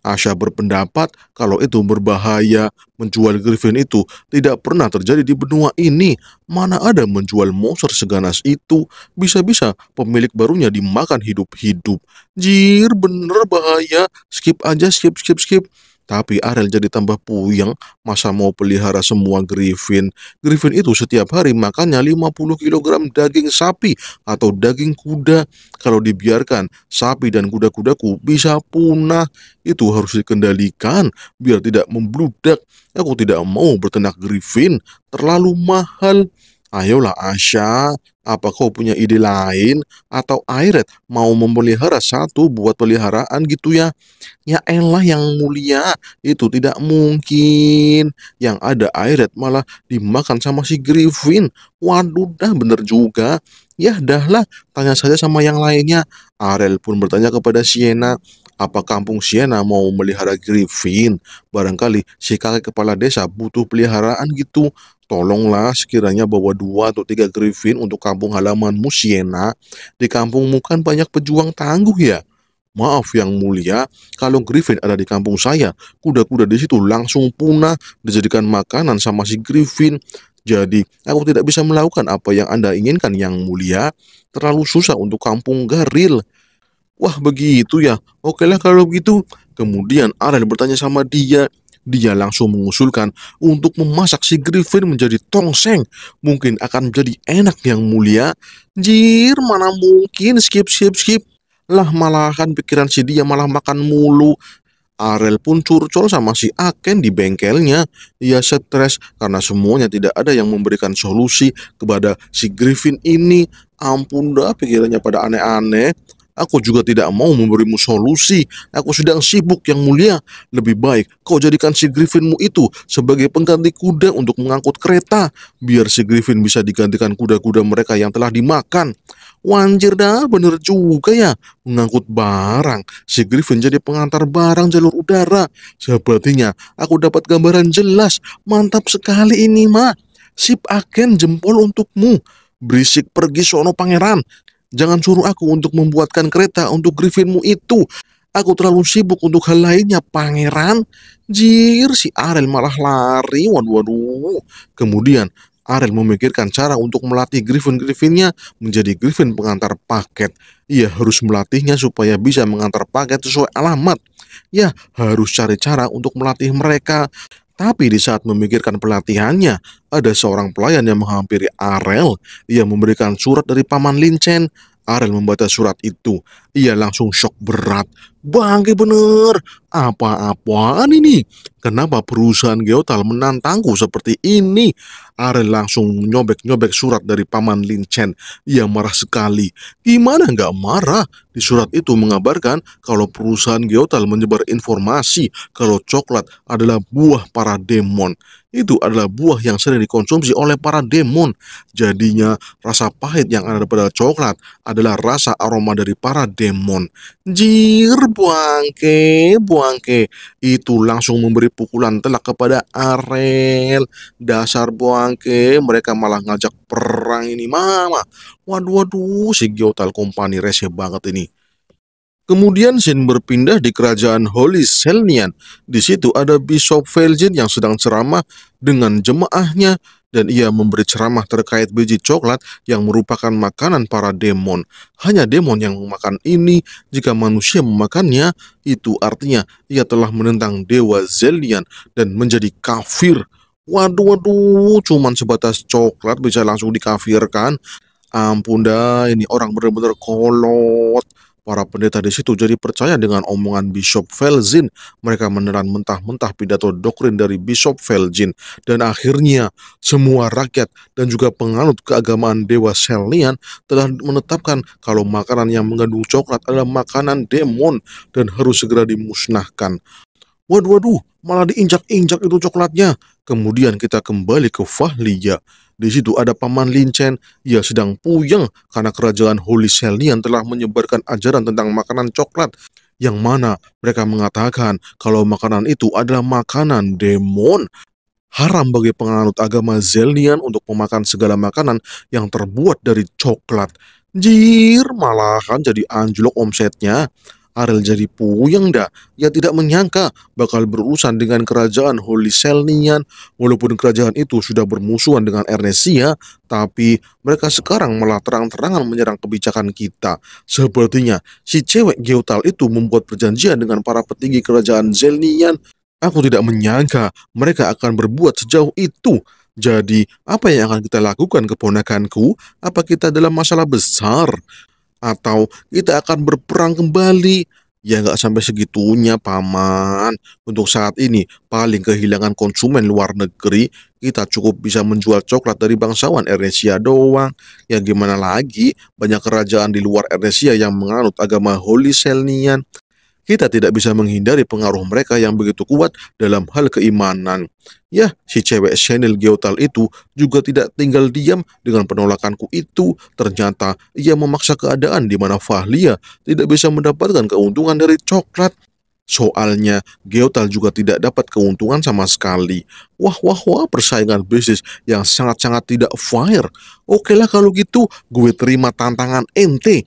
Asha berpendapat kalau itu berbahaya. Menjual Griffin itu tidak pernah terjadi di benua ini. Mana ada menjual monster seganas itu? Bisa-bisa pemilik barunya dimakan hidup-hidup. Jir, bener bahaya. Skip aja, skip, skip, skip. Tapi Ariel jadi tambah puyeng, masa mau pelihara semua griffin. Griffin itu setiap hari makannya 50 kg daging sapi atau daging kuda. Kalau dibiarkan, sapi dan kuda-kudaku bisa punah. Itu harus dikendalikan biar tidak membludak. Aku tidak mau bertenak griffin, terlalu mahal. Ayolah Asya, apa kau punya ide lain? Atau Airet mau memelihara satu buat peliharaan gitu ya? Ya elah yang mulia, itu tidak mungkin. Yang ada Airet malah dimakan sama si Griffin. Waduh dah bener juga. Ya dahlah, tanya saja sama yang lainnya. Arel pun bertanya kepada Siena, apa kampung Siena mau melihara Griffin? Barangkali si kakek kepala desa butuh peliharaan gitu. Tolonglah sekiranya bawa dua atau tiga Griffin untuk kampung halamanmu Siena. Di kampungmu kan banyak pejuang tangguh ya. Maaf yang mulia, kalau Griffin ada di kampung saya, kuda-kuda di situ langsung punah dijadikan makanan sama si Griffin. Jadi, aku tidak bisa melakukan apa yang Anda inginkan, yang mulia. Terlalu susah untuk kampung Garil. Wah, begitu ya. Oke lah kalau begitu. Kemudian Aran bertanya sama dia. Dia langsung mengusulkan untuk memasak si Griffin menjadi tongseng. Mungkin akan menjadi enak yang mulia. Jir, mana mungkin skip, skip, skip. Lah malahan pikiran si dia malah makan mulu. Arel pun curcol sama si Aken di bengkelnya. Ia stres karena semuanya tidak ada yang memberikan solusi kepada si Griffin ini. Ampun dah pikirannya pada aneh-aneh. Aku juga tidak mau memberimu solusi. Aku sedang sibuk yang mulia. Lebih baik kau jadikan si Griffinmu itu sebagai pengganti kuda untuk mengangkut kereta. Biar si Griffin bisa digantikan kuda-kuda mereka yang telah dimakan. Wanjir dah, bener juga ya. Mengangkut barang. Si Griffin jadi pengantar barang jalur udara. Sepertinya aku dapat gambaran jelas. Mantap sekali ini, Ma. Sip agen jempol untukmu. Berisik pergi sono pangeran. Jangan suruh aku untuk membuatkan kereta untuk Griffinmu itu. Aku terlalu sibuk untuk hal lainnya, pangeran. Jir, si Arel malah lari. Waduh, waduh. Kemudian, Arel memikirkan cara untuk melatih Griffin-Griffinnya menjadi Griffin pengantar paket. Ia harus melatihnya supaya bisa mengantar paket sesuai alamat. Ya, harus cari cara untuk melatih mereka tapi di saat memikirkan pelatihannya, ada seorang pelayan yang menghampiri Arel. Ia memberikan surat dari Paman Lincen. Arel membaca surat itu. Ia langsung shock berat. Bangke bener, apa-apaan ini? Kenapa perusahaan Geotal menantangku seperti ini? Arel langsung nyobek-nyobek surat dari Paman Lin Chen. Ia marah sekali. Gimana nggak marah? Di surat itu mengabarkan kalau perusahaan Geotal menyebar informasi kalau coklat adalah buah para demon. Itu adalah buah yang sering dikonsumsi oleh para demon. Jadinya rasa pahit yang ada pada coklat adalah rasa aroma dari para demon demon. Jir, buangke, buangke. Itu langsung memberi pukulan telak kepada Arel. Dasar buangke, mereka malah ngajak perang ini, mama. Waduh, waduh, si Gyotal Company rese banget ini. Kemudian Shin berpindah di kerajaan Holy Selnian. Di situ ada Bishop Velgin yang sedang ceramah dengan jemaahnya dan ia memberi ceramah terkait biji coklat yang merupakan makanan para demon. Hanya demon yang memakan ini, jika manusia memakannya, itu artinya ia telah menentang dewa Zelian dan menjadi kafir. Waduh, waduh, cuman sebatas coklat bisa langsung dikafirkan. Ampun dah, ini orang benar-benar kolot. Para pendeta di situ jadi percaya dengan omongan Bishop Felzin. Mereka menelan mentah-mentah pidato doktrin dari Bishop Felzin Dan akhirnya semua rakyat dan juga penganut keagamaan Dewa Selian telah menetapkan kalau makanan yang mengandung coklat adalah makanan demon dan harus segera dimusnahkan. Waduh, waduh, malah diinjak-injak itu coklatnya. Kemudian kita kembali ke Fahliya. Di situ ada Paman Lin Chen, ia sedang puyeng karena kerajaan Holy Selian telah menyebarkan ajaran tentang makanan coklat yang mana mereka mengatakan kalau makanan itu adalah makanan demon. Haram bagi penganut agama Zelian untuk memakan segala makanan yang terbuat dari coklat. Jir, malahan jadi anjlok omsetnya. Ariel jadi puyeng dah. Ia tidak menyangka bakal berurusan dengan kerajaan Holy Selnian. Walaupun kerajaan itu sudah bermusuhan dengan Ernesia, tapi mereka sekarang malah terang-terangan menyerang kebijakan kita. Sepertinya si cewek Geotal itu membuat perjanjian dengan para petinggi kerajaan Zelnian. Aku tidak menyangka mereka akan berbuat sejauh itu. Jadi, apa yang akan kita lakukan keponakanku? Apa kita dalam masalah besar? atau kita akan berperang kembali. Ya nggak sampai segitunya paman. Untuk saat ini paling kehilangan konsumen luar negeri, kita cukup bisa menjual coklat dari bangsawan Ernesia doang. Ya gimana lagi, banyak kerajaan di luar Ernesia yang menganut agama Holy Selnian. Kita tidak bisa menghindari pengaruh mereka yang begitu kuat dalam hal keimanan. Ya, si cewek Chanel Geotal itu juga tidak tinggal diam dengan penolakanku itu. Ternyata ia memaksa keadaan di mana Fahlia tidak bisa mendapatkan keuntungan dari coklat. Soalnya Geotal juga tidak dapat keuntungan sama sekali. Wah wah wah persaingan bisnis yang sangat-sangat tidak fair. Oke lah kalau gitu gue terima tantangan ente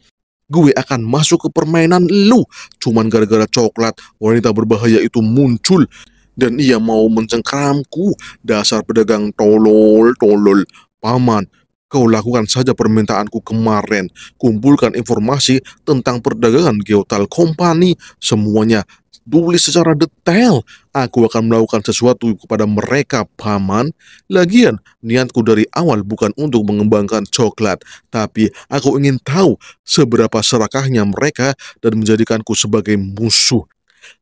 gue akan masuk ke permainan lu. Cuman gara-gara coklat, wanita berbahaya itu muncul. Dan ia mau mencengkramku. Dasar pedagang tolol, tolol. Paman, kau lakukan saja permintaanku kemarin. Kumpulkan informasi tentang perdagangan Geotal Company. Semuanya tulis secara detail. Aku akan melakukan sesuatu kepada mereka, paman. Lagian, niatku dari awal bukan untuk mengembangkan coklat, tapi aku ingin tahu seberapa serakahnya mereka dan menjadikanku sebagai musuh.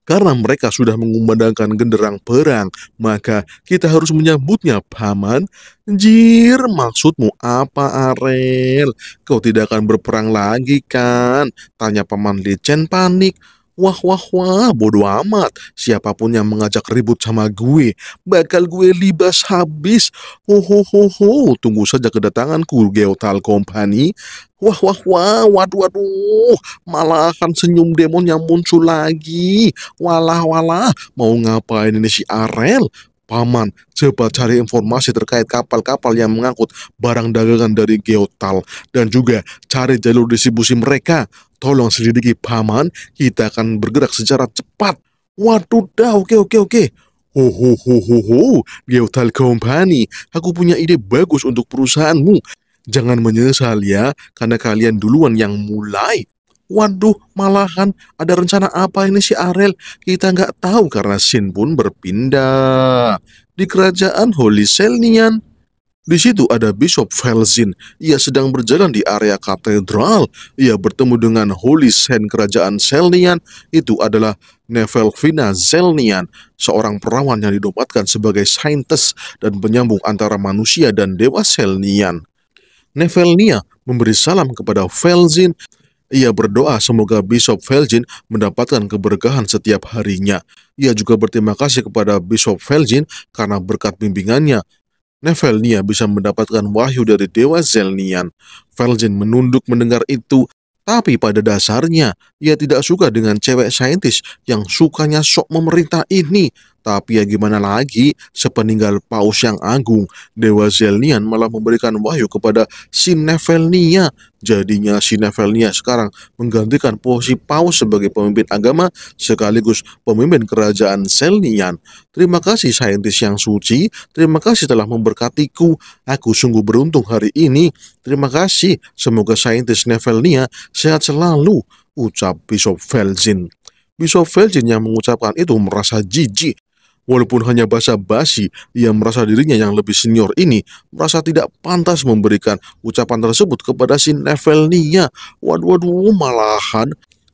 Karena mereka sudah mengumandangkan genderang perang, maka kita harus menyambutnya, paman. Jir, maksudmu apa, Arel? Kau tidak akan berperang lagi, kan? Tanya paman Lichen panik. Wah, wah, wah, bodoh amat. Siapapun yang mengajak ribut sama gue, bakal gue libas habis. Ho, ho, ho, ho. tunggu saja kedatanganku, Geotal Company. Wah, wah, wah, waduh, waduh, malah akan senyum demon yang muncul lagi. Walah, walah, mau ngapain ini si Arel? Paman, coba cari informasi terkait kapal-kapal yang mengangkut barang dagangan dari Geotal dan juga cari jalur distribusi mereka. Tolong selidiki Paman, kita akan bergerak secara cepat. Waduh dah, oke oke oke. Ho ho ho ho ho, Geotal Company, aku punya ide bagus untuk perusahaanmu. Jangan menyesal ya, karena kalian duluan yang mulai. Waduh, malahan ada rencana apa ini si Arel? Kita nggak tahu karena sin pun berpindah. Di kerajaan Holy Selnian, di situ ada Bishop Felzin. Ia sedang berjalan di area katedral. Ia bertemu dengan Holy Saint Kerajaan Selnian. Itu adalah Nevelvina Selnian, seorang perawan yang didobatkan sebagai saintes dan penyambung antara manusia dan dewa Selnian. Nevelnia memberi salam kepada Felzin ia berdoa semoga Bishop Felgin mendapatkan keberkahan setiap harinya. Ia juga berterima kasih kepada Bishop Felgin karena berkat bimbingannya. Nevelnia bisa mendapatkan wahyu dari Dewa Zelnian. Felgin menunduk mendengar itu, tapi pada dasarnya ia tidak suka dengan cewek saintis yang sukanya sok memerintah ini. Tapi ya gimana lagi, sepeninggal paus yang agung, Dewa Zelnian malah memberikan wahyu kepada si Nevelnia. Jadinya si Nevelnia sekarang menggantikan posisi paus sebagai pemimpin agama sekaligus pemimpin kerajaan Zelnian. Terima kasih saintis yang suci, terima kasih telah memberkatiku. Aku sungguh beruntung hari ini. Terima kasih, semoga saintis Nevelnia sehat selalu, ucap Bishop Velzin. Bishop Velzin yang mengucapkan itu merasa jijik Walaupun hanya basa-basi, ia merasa dirinya yang lebih senior ini merasa tidak pantas memberikan ucapan tersebut kepada si Nevelnia. Waduh, waduh, malahan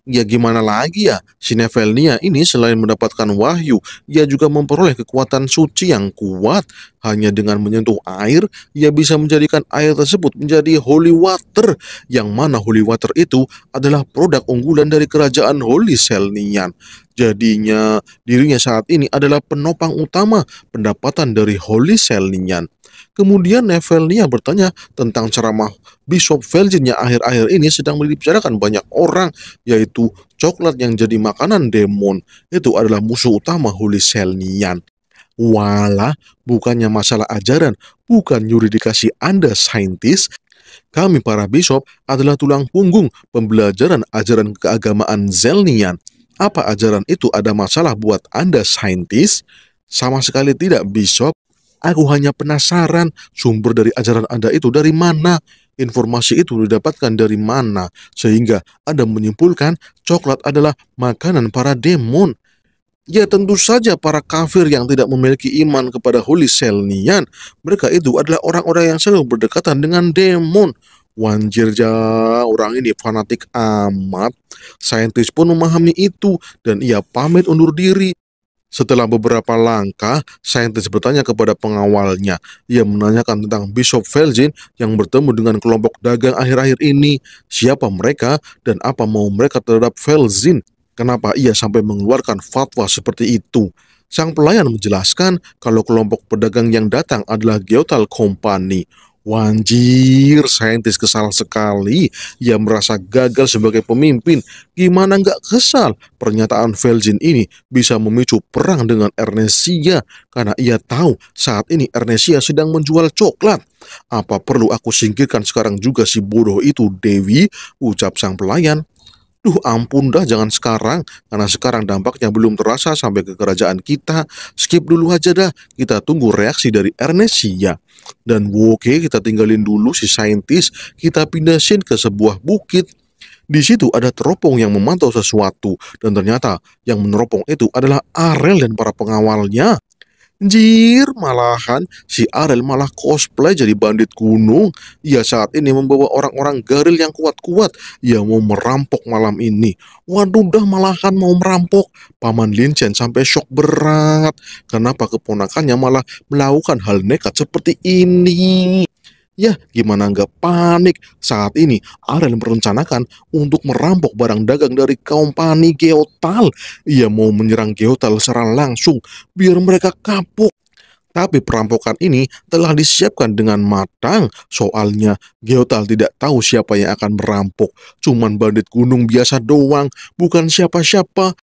Ya gimana lagi ya, si Nevelnia ini selain mendapatkan wahyu, ia juga memperoleh kekuatan suci yang kuat. Hanya dengan menyentuh air, ia bisa menjadikan air tersebut menjadi holy water, yang mana holy water itu adalah produk unggulan dari kerajaan Holy Selnian. Jadinya dirinya saat ini adalah penopang utama pendapatan dari Holy Selnian. Kemudian Nevelia bertanya tentang ceramah Bishop Velgin yang akhir-akhir ini sedang dibicarakan banyak orang, yaitu coklat yang jadi makanan demon. Itu adalah musuh utama Holy Selnian. Walah, bukannya masalah ajaran, bukan yuridikasi Anda saintis, kami para bishop adalah tulang punggung pembelajaran ajaran keagamaan Zelnian. Apa ajaran itu ada masalah buat Anda saintis? Sama sekali tidak bishop, Aku hanya penasaran sumber dari ajaran Anda itu dari mana, informasi itu didapatkan dari mana, sehingga Anda menyimpulkan coklat adalah makanan para demon. Ya tentu saja para kafir yang tidak memiliki iman kepada Holy Selnian, mereka itu adalah orang-orang yang selalu berdekatan dengan demon. Wanjir ja, orang ini fanatik amat. Saintis pun memahami itu dan ia pamit undur diri setelah beberapa langkah, saintis bertanya kepada pengawalnya. Ia menanyakan tentang Bishop Felzin yang bertemu dengan kelompok dagang akhir-akhir ini. Siapa mereka dan apa mau mereka terhadap Felzin? Kenapa ia sampai mengeluarkan fatwa seperti itu? Sang pelayan menjelaskan kalau kelompok pedagang yang datang adalah Geotal Company. Wanjir, saintis kesal sekali. Ia merasa gagal sebagai pemimpin. Gimana nggak kesal? Pernyataan Velzin ini bisa memicu perang dengan Ernesia karena ia tahu saat ini Ernesia sedang menjual coklat. Apa perlu aku singkirkan sekarang juga si bodoh itu, Dewi? Ucap sang pelayan duh ampun dah jangan sekarang, karena sekarang dampaknya belum terasa sampai ke kerajaan kita, skip dulu aja dah, kita tunggu reaksi dari Ernestia Dan oke okay, kita tinggalin dulu si saintis, kita pindahin ke sebuah bukit, di situ ada teropong yang memantau sesuatu dan ternyata yang meneropong itu adalah Arel dan para pengawalnya. Anjir, malahan si Arel malah cosplay jadi bandit gunung. Ia saat ini membawa orang-orang garil yang kuat-kuat. Ia mau merampok malam ini. Waduh dah malahan mau merampok. Paman Lin Chen sampai shock berat. Kenapa keponakannya malah melakukan hal nekat seperti ini? Ya, gimana nggak panik saat ini Ariel merencanakan untuk merampok barang dagang dari kompani Geotal. Ia mau menyerang Geotal secara langsung biar mereka kapok. Tapi perampokan ini telah disiapkan dengan matang. Soalnya Geotal tidak tahu siapa yang akan merampok. Cuman bandit gunung biasa doang, bukan siapa-siapa.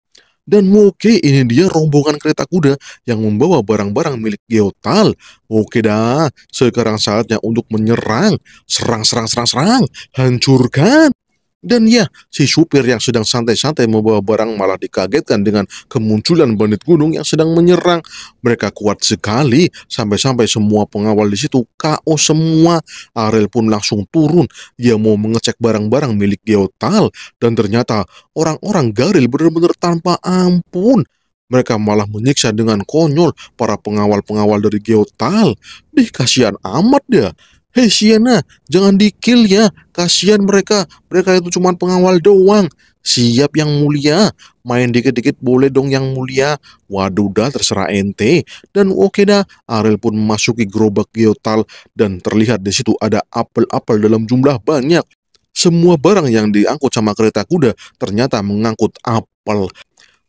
Dan Moke ini dia rombongan kereta kuda yang membawa barang-barang milik Geotal. Oke dah, sekarang saatnya untuk menyerang. Serang, serang, serang, serang. Hancurkan. Dan ya, si supir yang sedang santai-santai membawa barang malah dikagetkan dengan kemunculan bandit gunung yang sedang menyerang. Mereka kuat sekali, sampai-sampai semua pengawal di situ KO semua. Ariel pun langsung turun, dia mau mengecek barang-barang milik Geotal, dan ternyata orang-orang Garil benar-benar tanpa ampun. Mereka malah menyiksa dengan konyol para pengawal-pengawal dari Geotal. Dih, kasihan amat dia. Hei Siana, jangan dikill ya. Kasihan mereka. Mereka itu cuma pengawal doang. Siap yang mulia. Main dikit-dikit boleh dong yang mulia. Waduh dah terserah ente. Dan oke okay dah, Ariel pun memasuki gerobak geotal dan terlihat di situ ada apel-apel dalam jumlah banyak. Semua barang yang diangkut sama kereta kuda ternyata mengangkut apel.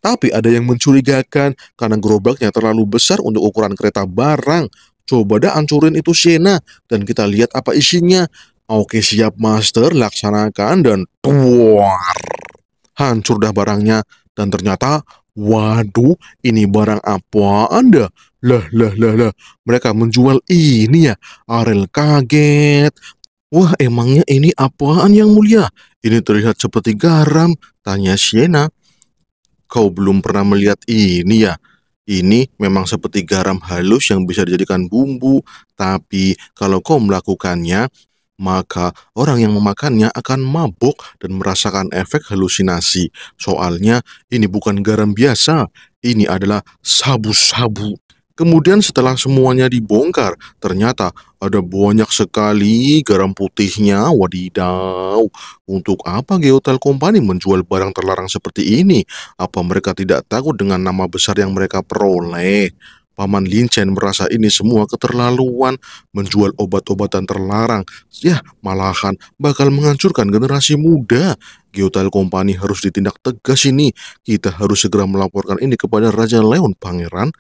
Tapi ada yang mencurigakan karena gerobaknya terlalu besar untuk ukuran kereta barang. Coba dah ancurin itu Shena dan kita lihat apa isinya. Oke siap master, laksanakan dan tuar. Hancur dah barangnya. Dan ternyata, waduh ini barang apa anda? Lah lah lah lah, mereka menjual ini ya. Arel kaget. Wah emangnya ini apaan yang mulia? Ini terlihat seperti garam, tanya Shena. Kau belum pernah melihat ini ya? Ini memang seperti garam halus yang bisa dijadikan bumbu, tapi kalau kau melakukannya, maka orang yang memakannya akan mabuk dan merasakan efek halusinasi. Soalnya ini bukan garam biasa, ini adalah sabu-sabu. Kemudian setelah semuanya dibongkar, ternyata ada banyak sekali garam putihnya. Wadidaw, untuk apa Geotel Company menjual barang terlarang seperti ini? Apa mereka tidak takut dengan nama besar yang mereka peroleh? Paman Lin Chen merasa ini semua keterlaluan menjual obat-obatan terlarang. Ya, malahan bakal menghancurkan generasi muda. Geotel Company harus ditindak tegas ini. Kita harus segera melaporkan ini kepada Raja Leon, Pangeran.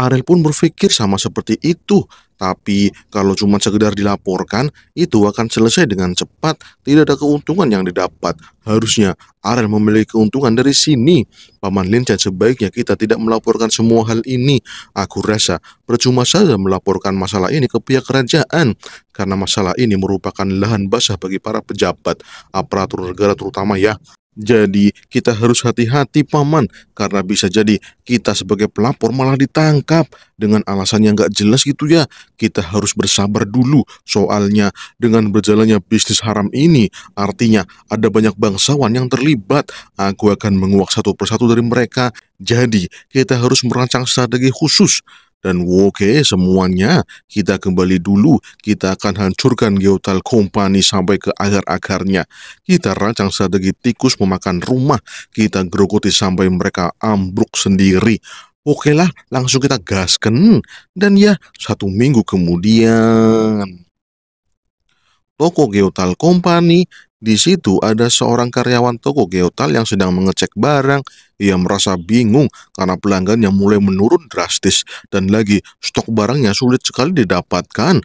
Ariel pun berpikir sama seperti itu. Tapi kalau cuma sekedar dilaporkan, itu akan selesai dengan cepat. Tidak ada keuntungan yang didapat. Harusnya Ariel memiliki keuntungan dari sini. Paman Linjan sebaiknya kita tidak melaporkan semua hal ini. Aku rasa percuma saja melaporkan masalah ini ke pihak kerajaan. Karena masalah ini merupakan lahan basah bagi para pejabat, aparatur negara terutama ya. Jadi kita harus hati-hati paman karena bisa jadi kita sebagai pelapor malah ditangkap dengan alasan yang gak jelas gitu ya. Kita harus bersabar dulu soalnya dengan berjalannya bisnis haram ini artinya ada banyak bangsawan yang terlibat. Aku akan menguak satu persatu dari mereka. Jadi kita harus merancang strategi khusus dan oke semuanya, kita kembali dulu, kita akan hancurkan Geotal Company sampai ke akar-akarnya. Kita rancang strategi tikus memakan rumah, kita gerogoti sampai mereka ambruk sendiri. Oke lah, langsung kita gasken. Dan ya, satu minggu kemudian toko Geotal Company di situ ada seorang karyawan toko Geotal yang sedang mengecek barang. Ia merasa bingung karena pelanggan yang mulai menurun drastis dan lagi stok barangnya sulit sekali didapatkan.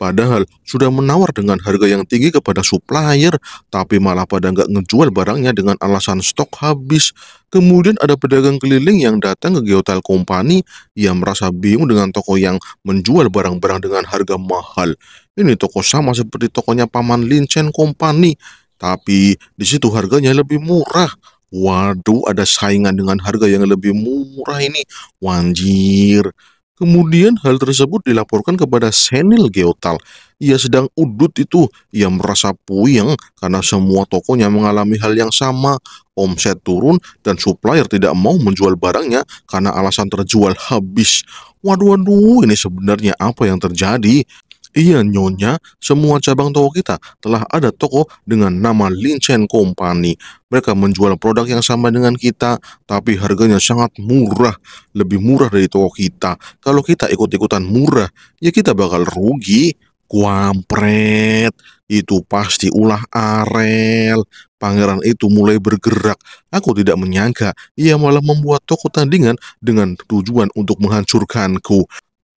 Padahal sudah menawar dengan harga yang tinggi kepada supplier, tapi malah pada nggak ngejual barangnya dengan alasan stok habis. Kemudian ada pedagang keliling yang datang ke Geotal Company, ia merasa bingung dengan toko yang menjual barang-barang dengan harga mahal. Ini toko sama seperti tokonya Paman Lincen Company tapi di situ harganya lebih murah. Waduh, ada saingan dengan harga yang lebih murah ini. Wanjir. Kemudian hal tersebut dilaporkan kepada Senil Geotal. Ia sedang udut itu. Ia merasa puyeng karena semua tokonya mengalami hal yang sama. Omset turun dan supplier tidak mau menjual barangnya karena alasan terjual habis. Waduh, waduh, ini sebenarnya apa yang terjadi? Iya nyonya, semua cabang toko kita telah ada toko dengan nama Linchen Company. Mereka menjual produk yang sama dengan kita, tapi harganya sangat murah, lebih murah dari toko kita. Kalau kita ikut-ikutan murah, ya kita bakal rugi. Kuampret, itu pasti ulah Arel. Pangeran itu mulai bergerak. Aku tidak menyangka ia malah membuat toko tandingan dengan tujuan untuk menghancurkanku.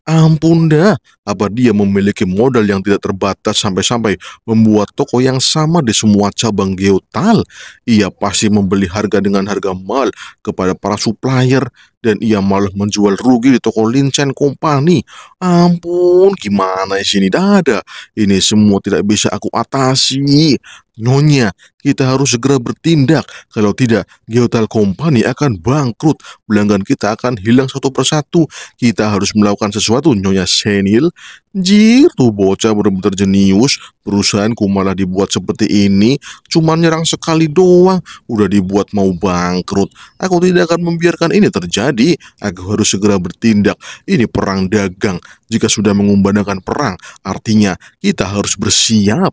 Ampun dah, apa dia memiliki modal yang tidak terbatas sampai-sampai membuat toko yang sama di semua cabang geotal? Ia pasti membeli harga dengan harga mahal kepada para supplier dan ia malah menjual rugi di toko Linchen Company. Ampun, gimana sih ini dada? Ini semua tidak bisa aku atasi. Nyonya, kita harus segera bertindak. Kalau tidak, Geotel Company akan bangkrut. Pelanggan kita akan hilang satu persatu. Kita harus melakukan sesuatu, Nyonya Senil. Jir, tuh bocah bener-bener jenius. Perusahaanku malah dibuat seperti ini. Cuman nyerang sekali doang. Udah dibuat mau bangkrut. Aku tidak akan membiarkan ini terjadi. Aku harus segera bertindak. Ini perang dagang. Jika sudah mengumandangkan perang, artinya kita harus bersiap.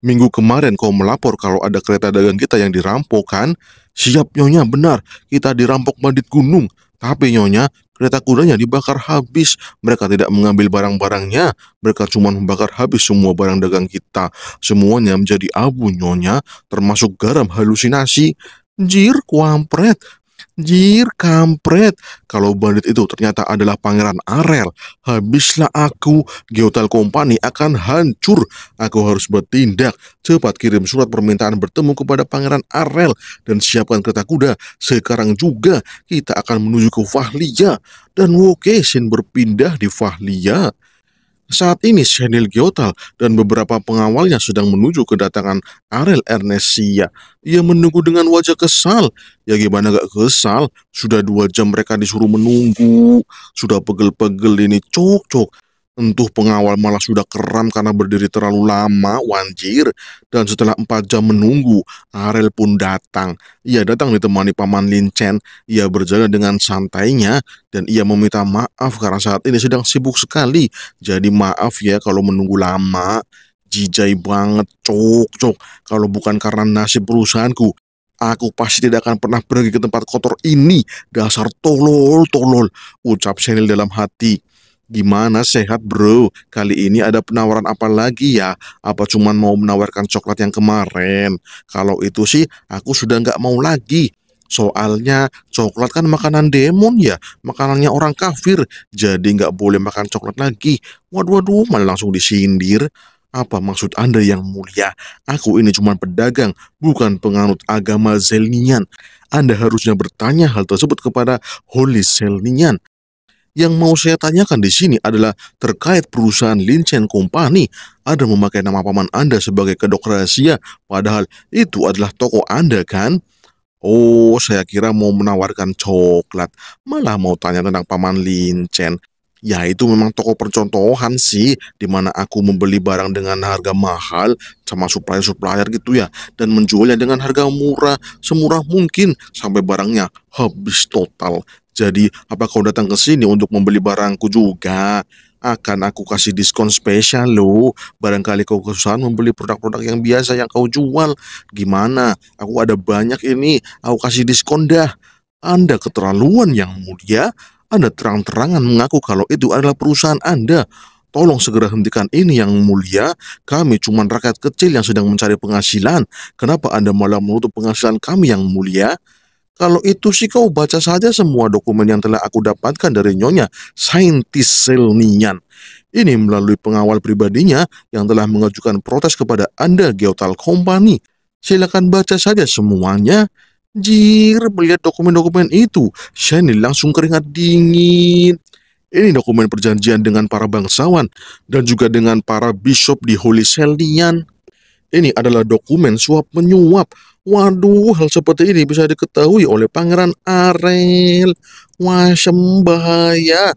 Minggu kemarin kau melapor kalau ada kereta dagang kita yang dirampokan Siap nyonya, benar. Kita dirampok bandit gunung. Tapi nyonya, kereta kudanya dibakar habis. Mereka tidak mengambil barang-barangnya. Mereka cuma membakar habis semua barang dagang kita. Semuanya menjadi abu nyonya, termasuk garam halusinasi. Jir, kuampret, Jir kampret, kalau bandit itu ternyata adalah pangeran Arel, habislah aku, Geotel Company akan hancur. Aku harus bertindak, cepat kirim surat permintaan bertemu kepada pangeran Arel, dan siapkan kereta kuda. Sekarang juga kita akan menuju ke Fahlia dan Wokesin berpindah di Fahlia. Saat ini Chanel Giotal dan beberapa pengawalnya sedang menuju kedatangan Arel Ernesia. Ia menunggu dengan wajah kesal. Ya gimana gak kesal? Sudah dua jam mereka disuruh menunggu. Sudah pegel-pegel ini cok-cok. Entuh pengawal malah sudah keram karena berdiri terlalu lama, wanjir. Dan setelah empat jam menunggu, Arel pun datang. Ia datang ditemani Paman Lin Chen. Ia berjalan dengan santainya dan ia meminta maaf karena saat ini sedang sibuk sekali. Jadi maaf ya kalau menunggu lama. Jijai banget, cok-cok. Kalau bukan karena nasib perusahaanku, Aku pasti tidak akan pernah pergi ke tempat kotor ini. Dasar tolol, tolol. Ucap Senil dalam hati. Gimana sehat bro? Kali ini ada penawaran apa lagi ya? Apa cuman mau menawarkan coklat yang kemarin? Kalau itu sih aku sudah nggak mau lagi. Soalnya coklat kan makanan demon ya, makanannya orang kafir, jadi nggak boleh makan coklat lagi. Waduh, waduh, malah langsung disindir. Apa maksud Anda yang mulia? Aku ini cuma pedagang, bukan penganut agama Zelnian. Anda harusnya bertanya hal tersebut kepada Holy Zelnian. Yang mau saya tanyakan di sini adalah terkait perusahaan Linchen Company ada memakai nama paman Anda sebagai kedok rahasia padahal itu adalah toko Anda kan? Oh, saya kira mau menawarkan coklat, malah mau tanya tentang paman Linchen. Ya itu memang toko percontohan sih, di mana aku membeli barang dengan harga mahal sama supplier-supplier gitu ya, dan menjualnya dengan harga murah, semurah mungkin sampai barangnya habis total. Jadi, apa kau datang ke sini untuk membeli barangku juga? Akan aku kasih diskon spesial loh. Barangkali kau kesusahan membeli produk-produk yang biasa yang kau jual. Gimana? Aku ada banyak ini. Aku kasih diskon dah. Anda keterlaluan yang mulia. Anda terang-terangan mengaku kalau itu adalah perusahaan Anda. Tolong segera hentikan ini yang mulia. Kami cuma rakyat kecil yang sedang mencari penghasilan. Kenapa Anda malah menutup penghasilan kami yang mulia? Kalau itu sih kau baca saja semua dokumen yang telah aku dapatkan dari Nyonya, saintis Selnian. Ini melalui pengawal pribadinya yang telah mengajukan protes kepada Anda, Geotal Company. Silakan baca saja semuanya. Jir, melihat dokumen-dokumen itu, Shani langsung keringat dingin. Ini dokumen perjanjian dengan para bangsawan dan juga dengan para bishop di Holy Selnian. Ini adalah dokumen suap menyuap Waduh, hal seperti ini bisa diketahui oleh Pangeran Arel. Wah, sembahaya.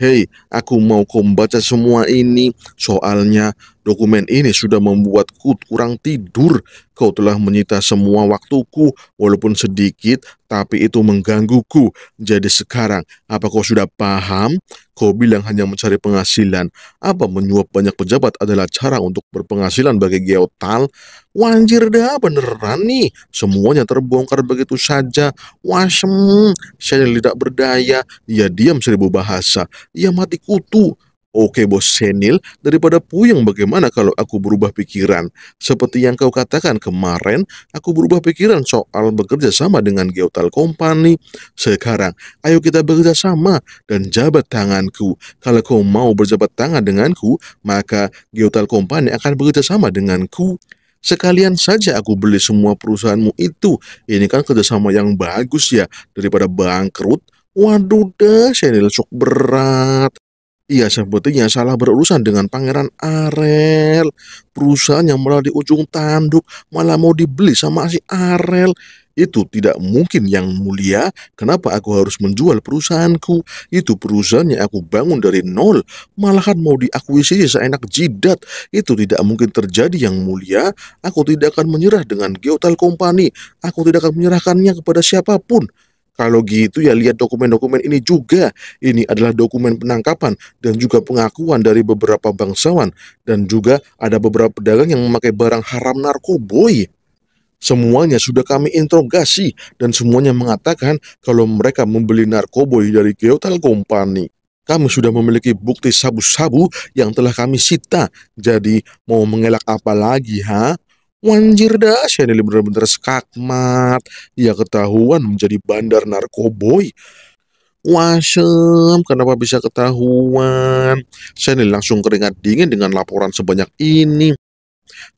Hei, aku mau kau baca semua ini. Soalnya Dokumen ini sudah membuatku kurang tidur. Kau telah menyita semua waktuku, walaupun sedikit, tapi itu menggangguku. Jadi sekarang, apa kau sudah paham? Kau bilang hanya mencari penghasilan. Apa menyuap banyak pejabat adalah cara untuk berpenghasilan bagi Geotal? Wanjir dah, beneran nih. Semuanya terbongkar begitu saja. Wasem, saya tidak berdaya. Ia diam seribu bahasa. Ia mati kutu. Oke bos senil, daripada puyeng bagaimana kalau aku berubah pikiran? Seperti yang kau katakan kemarin, aku berubah pikiran soal bekerja sama dengan Geotal Company. Sekarang, ayo kita bekerja sama dan jabat tanganku. Kalau kau mau berjabat tangan denganku, maka Geotal Company akan bekerja sama denganku. Sekalian saja aku beli semua perusahaanmu itu. Ini kan kerjasama yang bagus ya, daripada bangkrut. Waduh dah, senil sok berat. Ia sebetulnya salah berurusan dengan Pangeran Arel. Perusahaan yang malah di ujung tanduk, malah mau dibeli sama si Arel. Itu tidak mungkin yang mulia. Kenapa aku harus menjual perusahaanku? Itu perusahaan yang aku bangun dari nol. Malahan mau diakuisisi seenak jidat. Itu tidak mungkin terjadi yang mulia. Aku tidak akan menyerah dengan Geotel Company. Aku tidak akan menyerahkannya kepada siapapun. Kalau gitu ya lihat dokumen-dokumen ini juga. Ini adalah dokumen penangkapan dan juga pengakuan dari beberapa bangsawan dan juga ada beberapa pedagang yang memakai barang haram narkoboy. Semuanya sudah kami interogasi dan semuanya mengatakan kalau mereka membeli narkoboy dari Geotel Company. Kami sudah memiliki bukti sabu-sabu yang telah kami sita. Jadi mau mengelak apa lagi ha? Wanjir dah, Shaneli benar-benar skakmat. Ia ketahuan menjadi bandar narkoboy. Wasem, kenapa bisa ketahuan? Shaneli langsung keringat dingin dengan laporan sebanyak ini.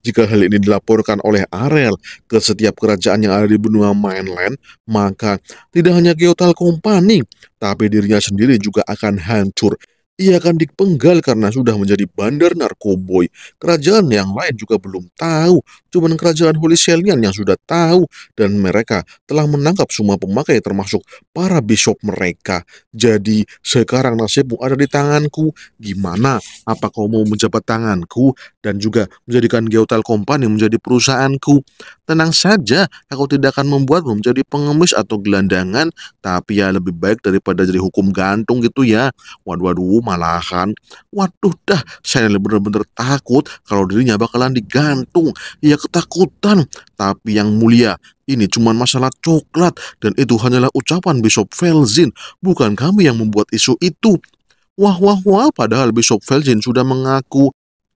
Jika hal ini dilaporkan oleh Arel ke setiap kerajaan yang ada di benua mainland, maka tidak hanya Geotal Company, tapi dirinya sendiri juga akan hancur ia akan dipenggal karena sudah menjadi bandar narkoboy. Kerajaan yang lain juga belum tahu, cuman kerajaan Holy Selian yang sudah tahu dan mereka telah menangkap semua pemakai termasuk para bishop mereka. Jadi sekarang nasibmu ada di tanganku. Gimana? Apa kau mau menjabat tanganku dan juga menjadikan Geotel Company menjadi perusahaanku? Tenang saja, aku tidak akan membuatmu menjadi pengemis atau gelandangan, tapi ya lebih baik daripada jadi hukum gantung gitu ya. Waduh, waduh, malahan. Waduh dah, saya benar-benar takut kalau dirinya bakalan digantung. Ya ketakutan, tapi yang mulia, ini cuma masalah coklat dan itu hanyalah ucapan Bishop Felzin, bukan kami yang membuat isu itu. Wah, wah, wah, padahal Bishop Felzin sudah mengaku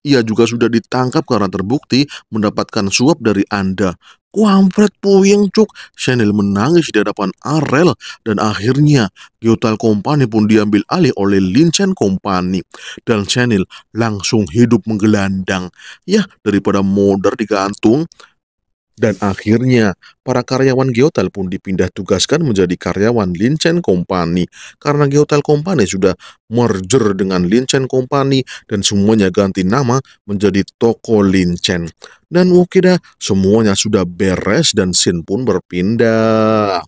ia juga sudah ditangkap karena terbukti mendapatkan suap dari Anda. Kuampret puyeng cuk, Chanel menangis di hadapan Arel dan akhirnya Geotel Company pun diambil alih oleh Linchen Company dan Chanel langsung hidup menggelandang. Ya, daripada modar digantung, dan akhirnya, para karyawan Geotel pun dipindah tugaskan menjadi karyawan Linchen Company karena Geotel Company sudah merger dengan Linchen Company dan semuanya ganti nama menjadi Toko Linchen. Dan wukida, semuanya sudah beres dan Sin pun berpindah.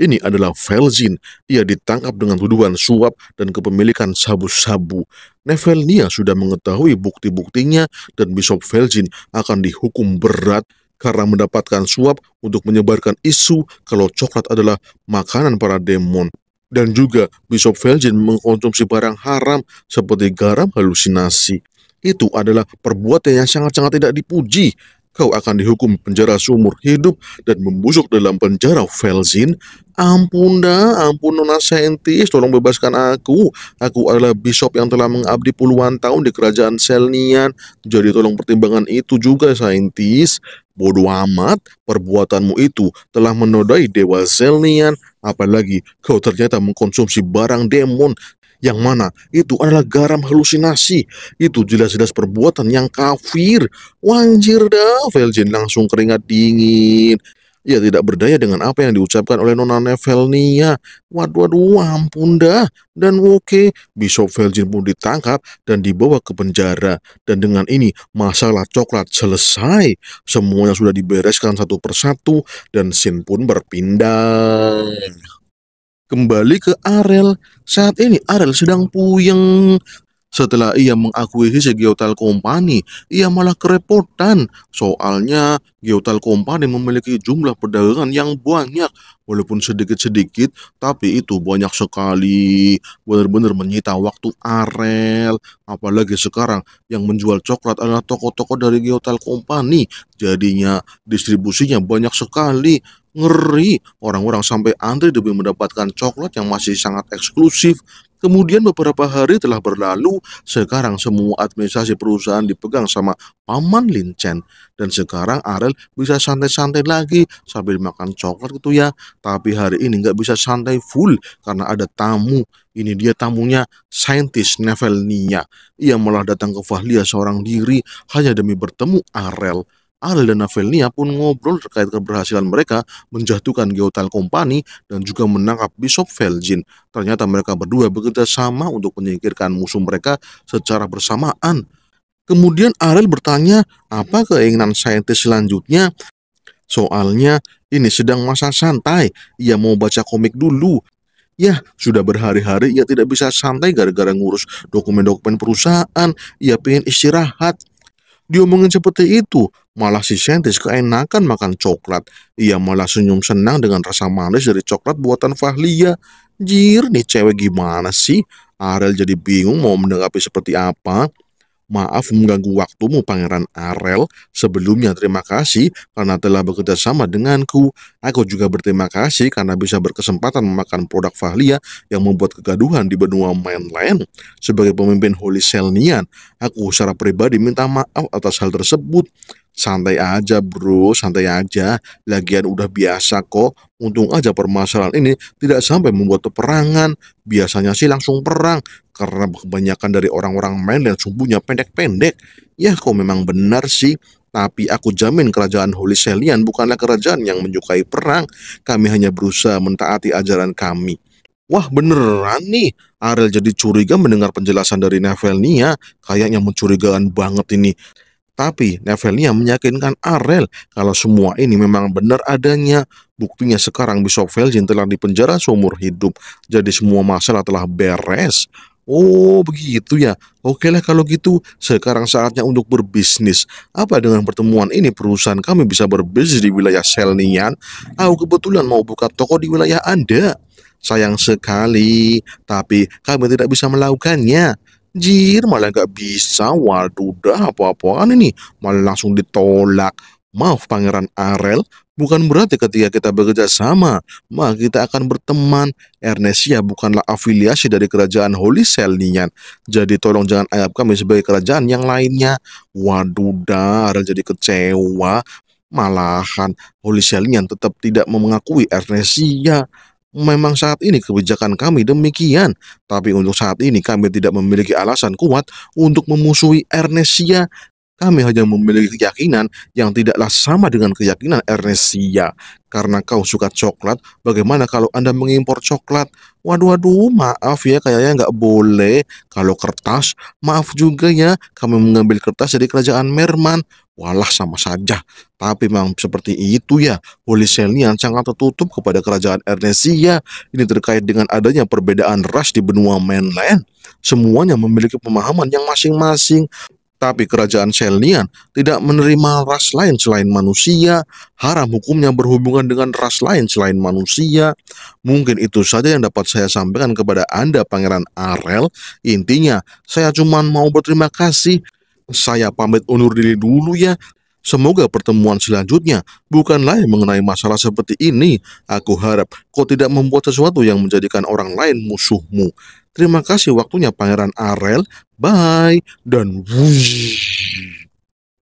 Ini adalah Felzin. Ia ditangkap dengan tuduhan suap dan kepemilikan sabu-sabu. Nevelnia sudah mengetahui bukti-buktinya dan Bishop Felzin akan dihukum berat karena mendapatkan suap untuk menyebarkan isu kalau coklat adalah makanan para demon. Dan juga Bishop Velgin mengkonsumsi barang haram seperti garam halusinasi. Itu adalah perbuatan yang sangat-sangat tidak dipuji kau akan dihukum penjara seumur hidup dan membusuk dalam penjara Felzin. Ampun dah, ampun Nona Sentis, tolong bebaskan aku. Aku adalah bishop yang telah mengabdi puluhan tahun di kerajaan Selnian. Jadi tolong pertimbangan itu juga, Sentis. Bodoh amat, perbuatanmu itu telah menodai Dewa Zelnian. Apalagi kau ternyata mengkonsumsi barang demon yang mana itu adalah garam halusinasi. Itu jelas-jelas perbuatan yang kafir. Wanjir dah, Veljen langsung keringat dingin. Ia tidak berdaya dengan apa yang diucapkan oleh Nona Nevelnia. Waduh, waduh, ampun dah. Dan oke, okay, Bishop Velgin pun ditangkap dan dibawa ke penjara. Dan dengan ini, masalah coklat selesai. Semuanya sudah dibereskan satu persatu dan Sin pun berpindah kembali ke Arel. Saat ini Arel sedang puyeng. Setelah ia mengakui mengakuisisi Geotel Company, ia malah kerepotan. Soalnya Geotel Company memiliki jumlah perdagangan yang banyak, walaupun sedikit-sedikit, tapi itu banyak sekali. Benar-benar menyita waktu Arel. Apalagi sekarang yang menjual coklat adalah toko-toko dari Geotel Company. Jadinya distribusinya banyak sekali Ngeri, orang-orang sampai antri demi mendapatkan coklat yang masih sangat eksklusif. Kemudian beberapa hari telah berlalu, sekarang semua administrasi perusahaan dipegang sama Paman Lin Chen. Dan sekarang Arel bisa santai-santai lagi sambil makan coklat gitu ya. Tapi hari ini nggak bisa santai full karena ada tamu. Ini dia tamunya, saintis Nevelnia. Ia malah datang ke Fahlia seorang diri hanya demi bertemu Arel. Ahl dan Navelnia pun ngobrol terkait keberhasilan mereka menjatuhkan Geotel Company dan juga menangkap Bishop Felgin. Ternyata mereka berdua bekerja sama untuk menyingkirkan musuh mereka secara bersamaan. Kemudian Ariel bertanya apa keinginan saintis selanjutnya. Soalnya ini sedang masa santai, ia mau baca komik dulu. Ya, sudah berhari-hari ia tidak bisa santai gara-gara ngurus dokumen-dokumen perusahaan, ia pengen istirahat. Dia Diomongin seperti itu, Malah si Saintis keenakan makan coklat. Ia malah senyum senang dengan rasa manis dari coklat buatan Fahlia. Jir, nih cewek gimana sih? Arel jadi bingung mau menanggapi seperti apa. Maaf mengganggu waktumu Pangeran Arel. Sebelumnya terima kasih karena telah bekerja sama denganku. Aku juga berterima kasih karena bisa berkesempatan memakan produk Fahlia yang membuat kegaduhan di benua mainland. Sebagai pemimpin Holy Selnian, aku secara pribadi minta maaf atas hal tersebut. Santai aja bro, santai aja. Lagian udah biasa kok. Untung aja permasalahan ini tidak sampai membuat peperangan. Biasanya sih langsung perang. Karena kebanyakan dari orang-orang main dan sumbunya pendek-pendek. Ya kok memang benar sih. Tapi aku jamin kerajaan Holy Selian bukanlah kerajaan yang menyukai perang. Kami hanya berusaha mentaati ajaran kami. Wah beneran nih, Ariel jadi curiga mendengar penjelasan dari Nevelnia. Kayaknya mencurigakan banget ini. Tapi levelnya meyakinkan Arel kalau semua ini memang benar adanya. Buktinya sekarang Bishop Velzin telah dipenjara seumur hidup. Jadi semua masalah telah beres. Oh begitu ya, oke lah kalau gitu sekarang saatnya untuk berbisnis Apa dengan pertemuan ini perusahaan kami bisa berbisnis di wilayah Selnian Aku kebetulan mau buka toko di wilayah Anda Sayang sekali, tapi kami tidak bisa melakukannya Jir malah gak bisa waduh, dah apa-apaan ini malah langsung ditolak maaf pangeran Arel bukan berarti ketika kita bekerja sama maka kita akan berteman Ernesia bukanlah afiliasi dari kerajaan Holy Cell jadi tolong jangan anggap kami sebagai kerajaan yang lainnya Waduh, dah Arel jadi kecewa malahan Holy Cell tetap tidak mengakui Ernesia Memang saat ini kebijakan kami demikian, tapi untuk saat ini kami tidak memiliki alasan kuat untuk memusuhi Ernesia. Kami hanya memiliki keyakinan yang tidaklah sama dengan keyakinan Ernesia. Karena kau suka coklat, bagaimana kalau Anda mengimpor coklat? Waduh, waduh, maaf ya, kayaknya nggak boleh. Kalau kertas, maaf juga ya, kami mengambil kertas dari kerajaan Merman. Walah sama saja. Tapi memang seperti itu ya, Poliselian sangat tertutup kepada kerajaan Ernesia. Ini terkait dengan adanya perbedaan ras di benua mainland. Semuanya memiliki pemahaman yang masing-masing. Tapi kerajaan Selnian tidak menerima ras lain selain manusia, haram hukumnya berhubungan dengan ras lain selain manusia. Mungkin itu saja yang dapat saya sampaikan kepada Anda Pangeran Arel. Intinya, saya cuma mau berterima kasih saya pamit undur diri dulu ya. Semoga pertemuan selanjutnya bukan bukanlah mengenai masalah seperti ini. Aku harap kau tidak membuat sesuatu yang menjadikan orang lain musuhmu. Terima kasih waktunya Pangeran Arel. Bye dan wuih.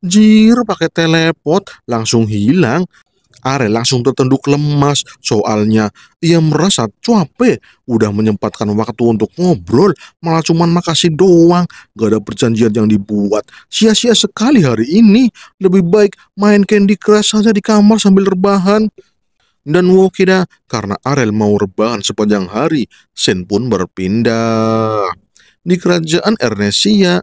Jir pakai teleport langsung hilang. Are langsung tertenduk lemas, soalnya ia merasa cuape. udah menyempatkan waktu untuk ngobrol, malah cuman makasih doang, gak ada perjanjian yang dibuat. Sia-sia sekali hari ini, lebih baik main Candy Crush saja di kamar sambil rebahan dan Wokida karena Arel mau rebahan sepanjang hari, Sen pun berpindah. Di kerajaan Ernesia,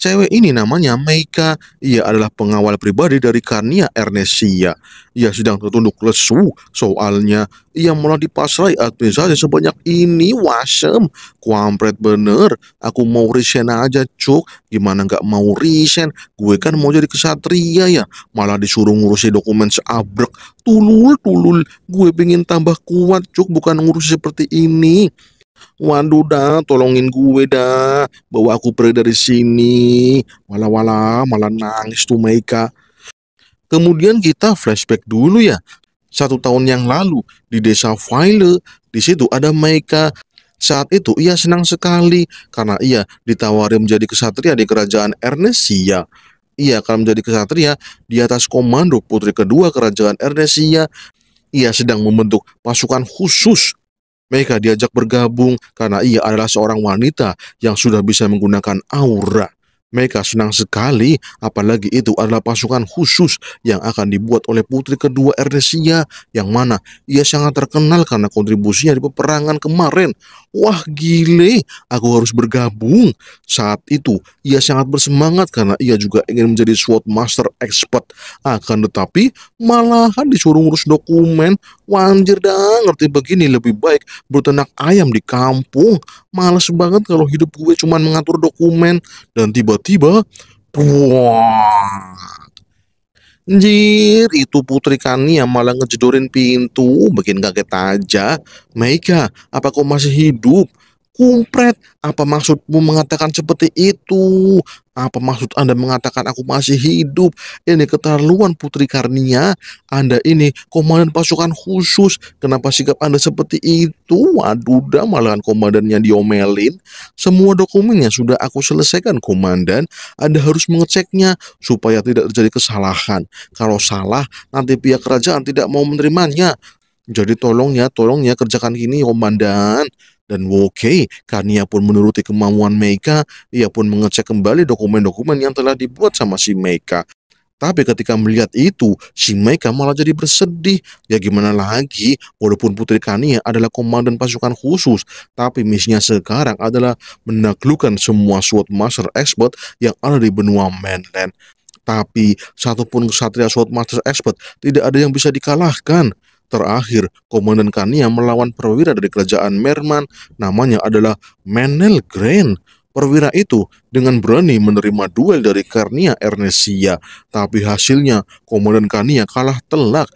Cewek ini namanya Meika. Ia adalah pengawal pribadi dari Karnia Ernesia. Ia sedang tertunduk lesu, soalnya ia malah dipasrai administrasi sebanyak ini, wasem. Kuampret bener, aku mau resign aja, cuk. Gimana nggak mau resign? Gue kan mau jadi kesatria ya, malah disuruh ngurusi dokumen seabrek. Tulul, tulul, gue pengen tambah kuat, cuk, bukan ngurusi seperti ini. Wandu dah, tolongin gue dah. Bawa aku pergi dari sini. Wala-wala, malah nangis tuh Meika. Kemudian kita flashback dulu ya. Satu tahun yang lalu, di desa File, di situ ada Meika. Saat itu ia senang sekali karena ia ditawari menjadi kesatria di kerajaan Ernesia. Ia akan menjadi kesatria di atas komando putri kedua kerajaan Ernesia. Ia sedang membentuk pasukan khusus mereka diajak bergabung karena ia adalah seorang wanita yang sudah bisa menggunakan aura. Mereka senang sekali, apalagi itu adalah pasukan khusus yang akan dibuat oleh putri kedua Ernestia yang mana ia sangat terkenal karena kontribusinya di peperangan kemarin. Wah gile, aku harus bergabung. Saat itu, ia sangat bersemangat karena ia juga ingin menjadi SWAT Master Expert. Akan tetapi, malahan disuruh ngurus dokumen. Wanjir dah, ngerti begini lebih baik bertenak ayam di kampung. Males banget kalau hidup gue cuma mengatur dokumen. Dan tiba tiba-tiba Anjir, itu putri kani yang malah ngejedorin pintu, bikin kaget aja. Meika, apa kau masih hidup? Kumpret, apa maksudmu mengatakan seperti itu? Apa maksud Anda mengatakan aku masih hidup? Ini keterlaluan Putri Karnia. Anda ini komandan pasukan khusus. Kenapa sikap Anda seperti itu? Waduh, dah malahan komandannya diomelin. Semua dokumennya sudah aku selesaikan, komandan. Anda harus mengeceknya supaya tidak terjadi kesalahan. Kalau salah, nanti pihak kerajaan tidak mau menerimanya. Jadi tolong ya, tolong ya kerjakan ini, komandan. Dan Wokei, Kania pun menuruti kemauan Meika, ia pun mengecek kembali dokumen-dokumen yang telah dibuat sama si Meika. Tapi ketika melihat itu, si Meika malah jadi bersedih. Ya gimana lagi, walaupun Putri Kania adalah komandan pasukan khusus, tapi misinya sekarang adalah menaklukkan semua Swordmaster expert yang ada di benua mainland. Tapi satupun kesatria Swordmaster expert tidak ada yang bisa dikalahkan. Terakhir, komandan Kania melawan perwira dari kerajaan Merman, namanya adalah Menel Gren. Perwira itu dengan berani menerima duel dari Karnia Ernesia, tapi hasilnya komandan Kania kalah telak.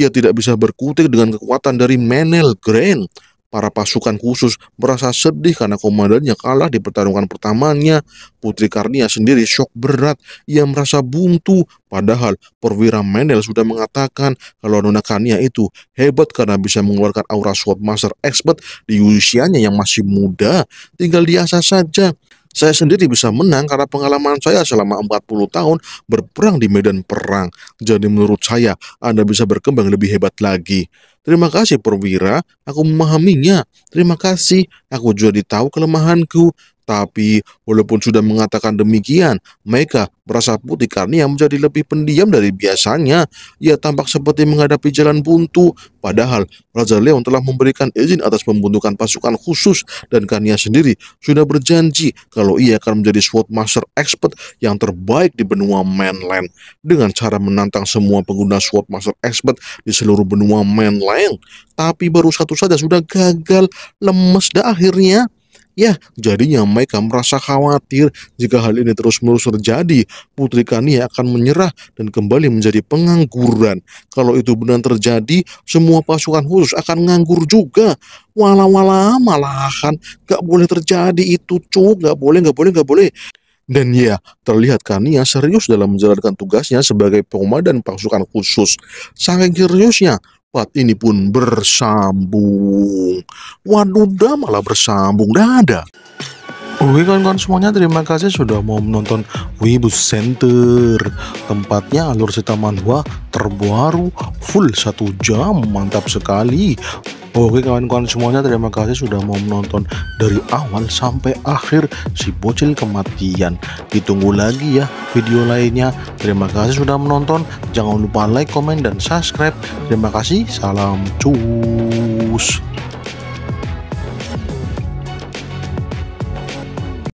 Ia tidak bisa berkutik dengan kekuatan dari Menel Gren. Para pasukan khusus merasa sedih karena komandannya kalah di pertarungan pertamanya. Putri Karnia sendiri shock berat. Ia merasa buntu. Padahal perwira Mendel sudah mengatakan kalau Nona Karnia itu hebat karena bisa mengeluarkan aura Sword Master Expert di usianya yang masih muda. Tinggal diasah saja. Saya sendiri bisa menang karena pengalaman saya selama 40 tahun berperang di medan perang. Jadi menurut saya Anda bisa berkembang lebih hebat lagi. Terima kasih perwira, aku memahaminya. Terima kasih, aku juga ditahu kelemahanku. Tapi walaupun sudah mengatakan demikian, mereka merasa putih karena yang menjadi lebih pendiam dari biasanya. Ia tampak seperti menghadapi jalan buntu, padahal Raja Leon telah memberikan izin atas pembentukan pasukan khusus dan Kania sendiri sudah berjanji kalau ia akan menjadi Sword Master Expert yang terbaik di benua mainland. Dengan cara menantang semua pengguna Sword Master Expert di seluruh benua mainland, tapi baru satu saja sudah gagal, lemes dah akhirnya. Ya, jadinya Maika merasa khawatir jika hal ini terus-menerus terjadi. Putri Kania akan menyerah dan kembali menjadi pengangguran. Kalau itu benar terjadi, semua pasukan khusus akan nganggur juga. Wala-wala malahan, gak boleh terjadi itu cu, gak boleh, gak boleh, gak boleh. Dan ya, terlihat Kania serius dalam menjalankan tugasnya sebagai dan pasukan khusus. Saking seriusnya, rapat ini pun bersambung. Wanunda malah bersambung dada. Oke kawan-kawan semuanya terima kasih sudah mau menonton Wibu Center Tempatnya alur cerita manhwa terbaru full satu jam mantap sekali Oke kawan-kawan semuanya terima kasih sudah mau menonton dari awal sampai akhir si bocil kematian Ditunggu lagi ya video lainnya Terima kasih sudah menonton Jangan lupa like, komen, dan subscribe Terima kasih, salam cus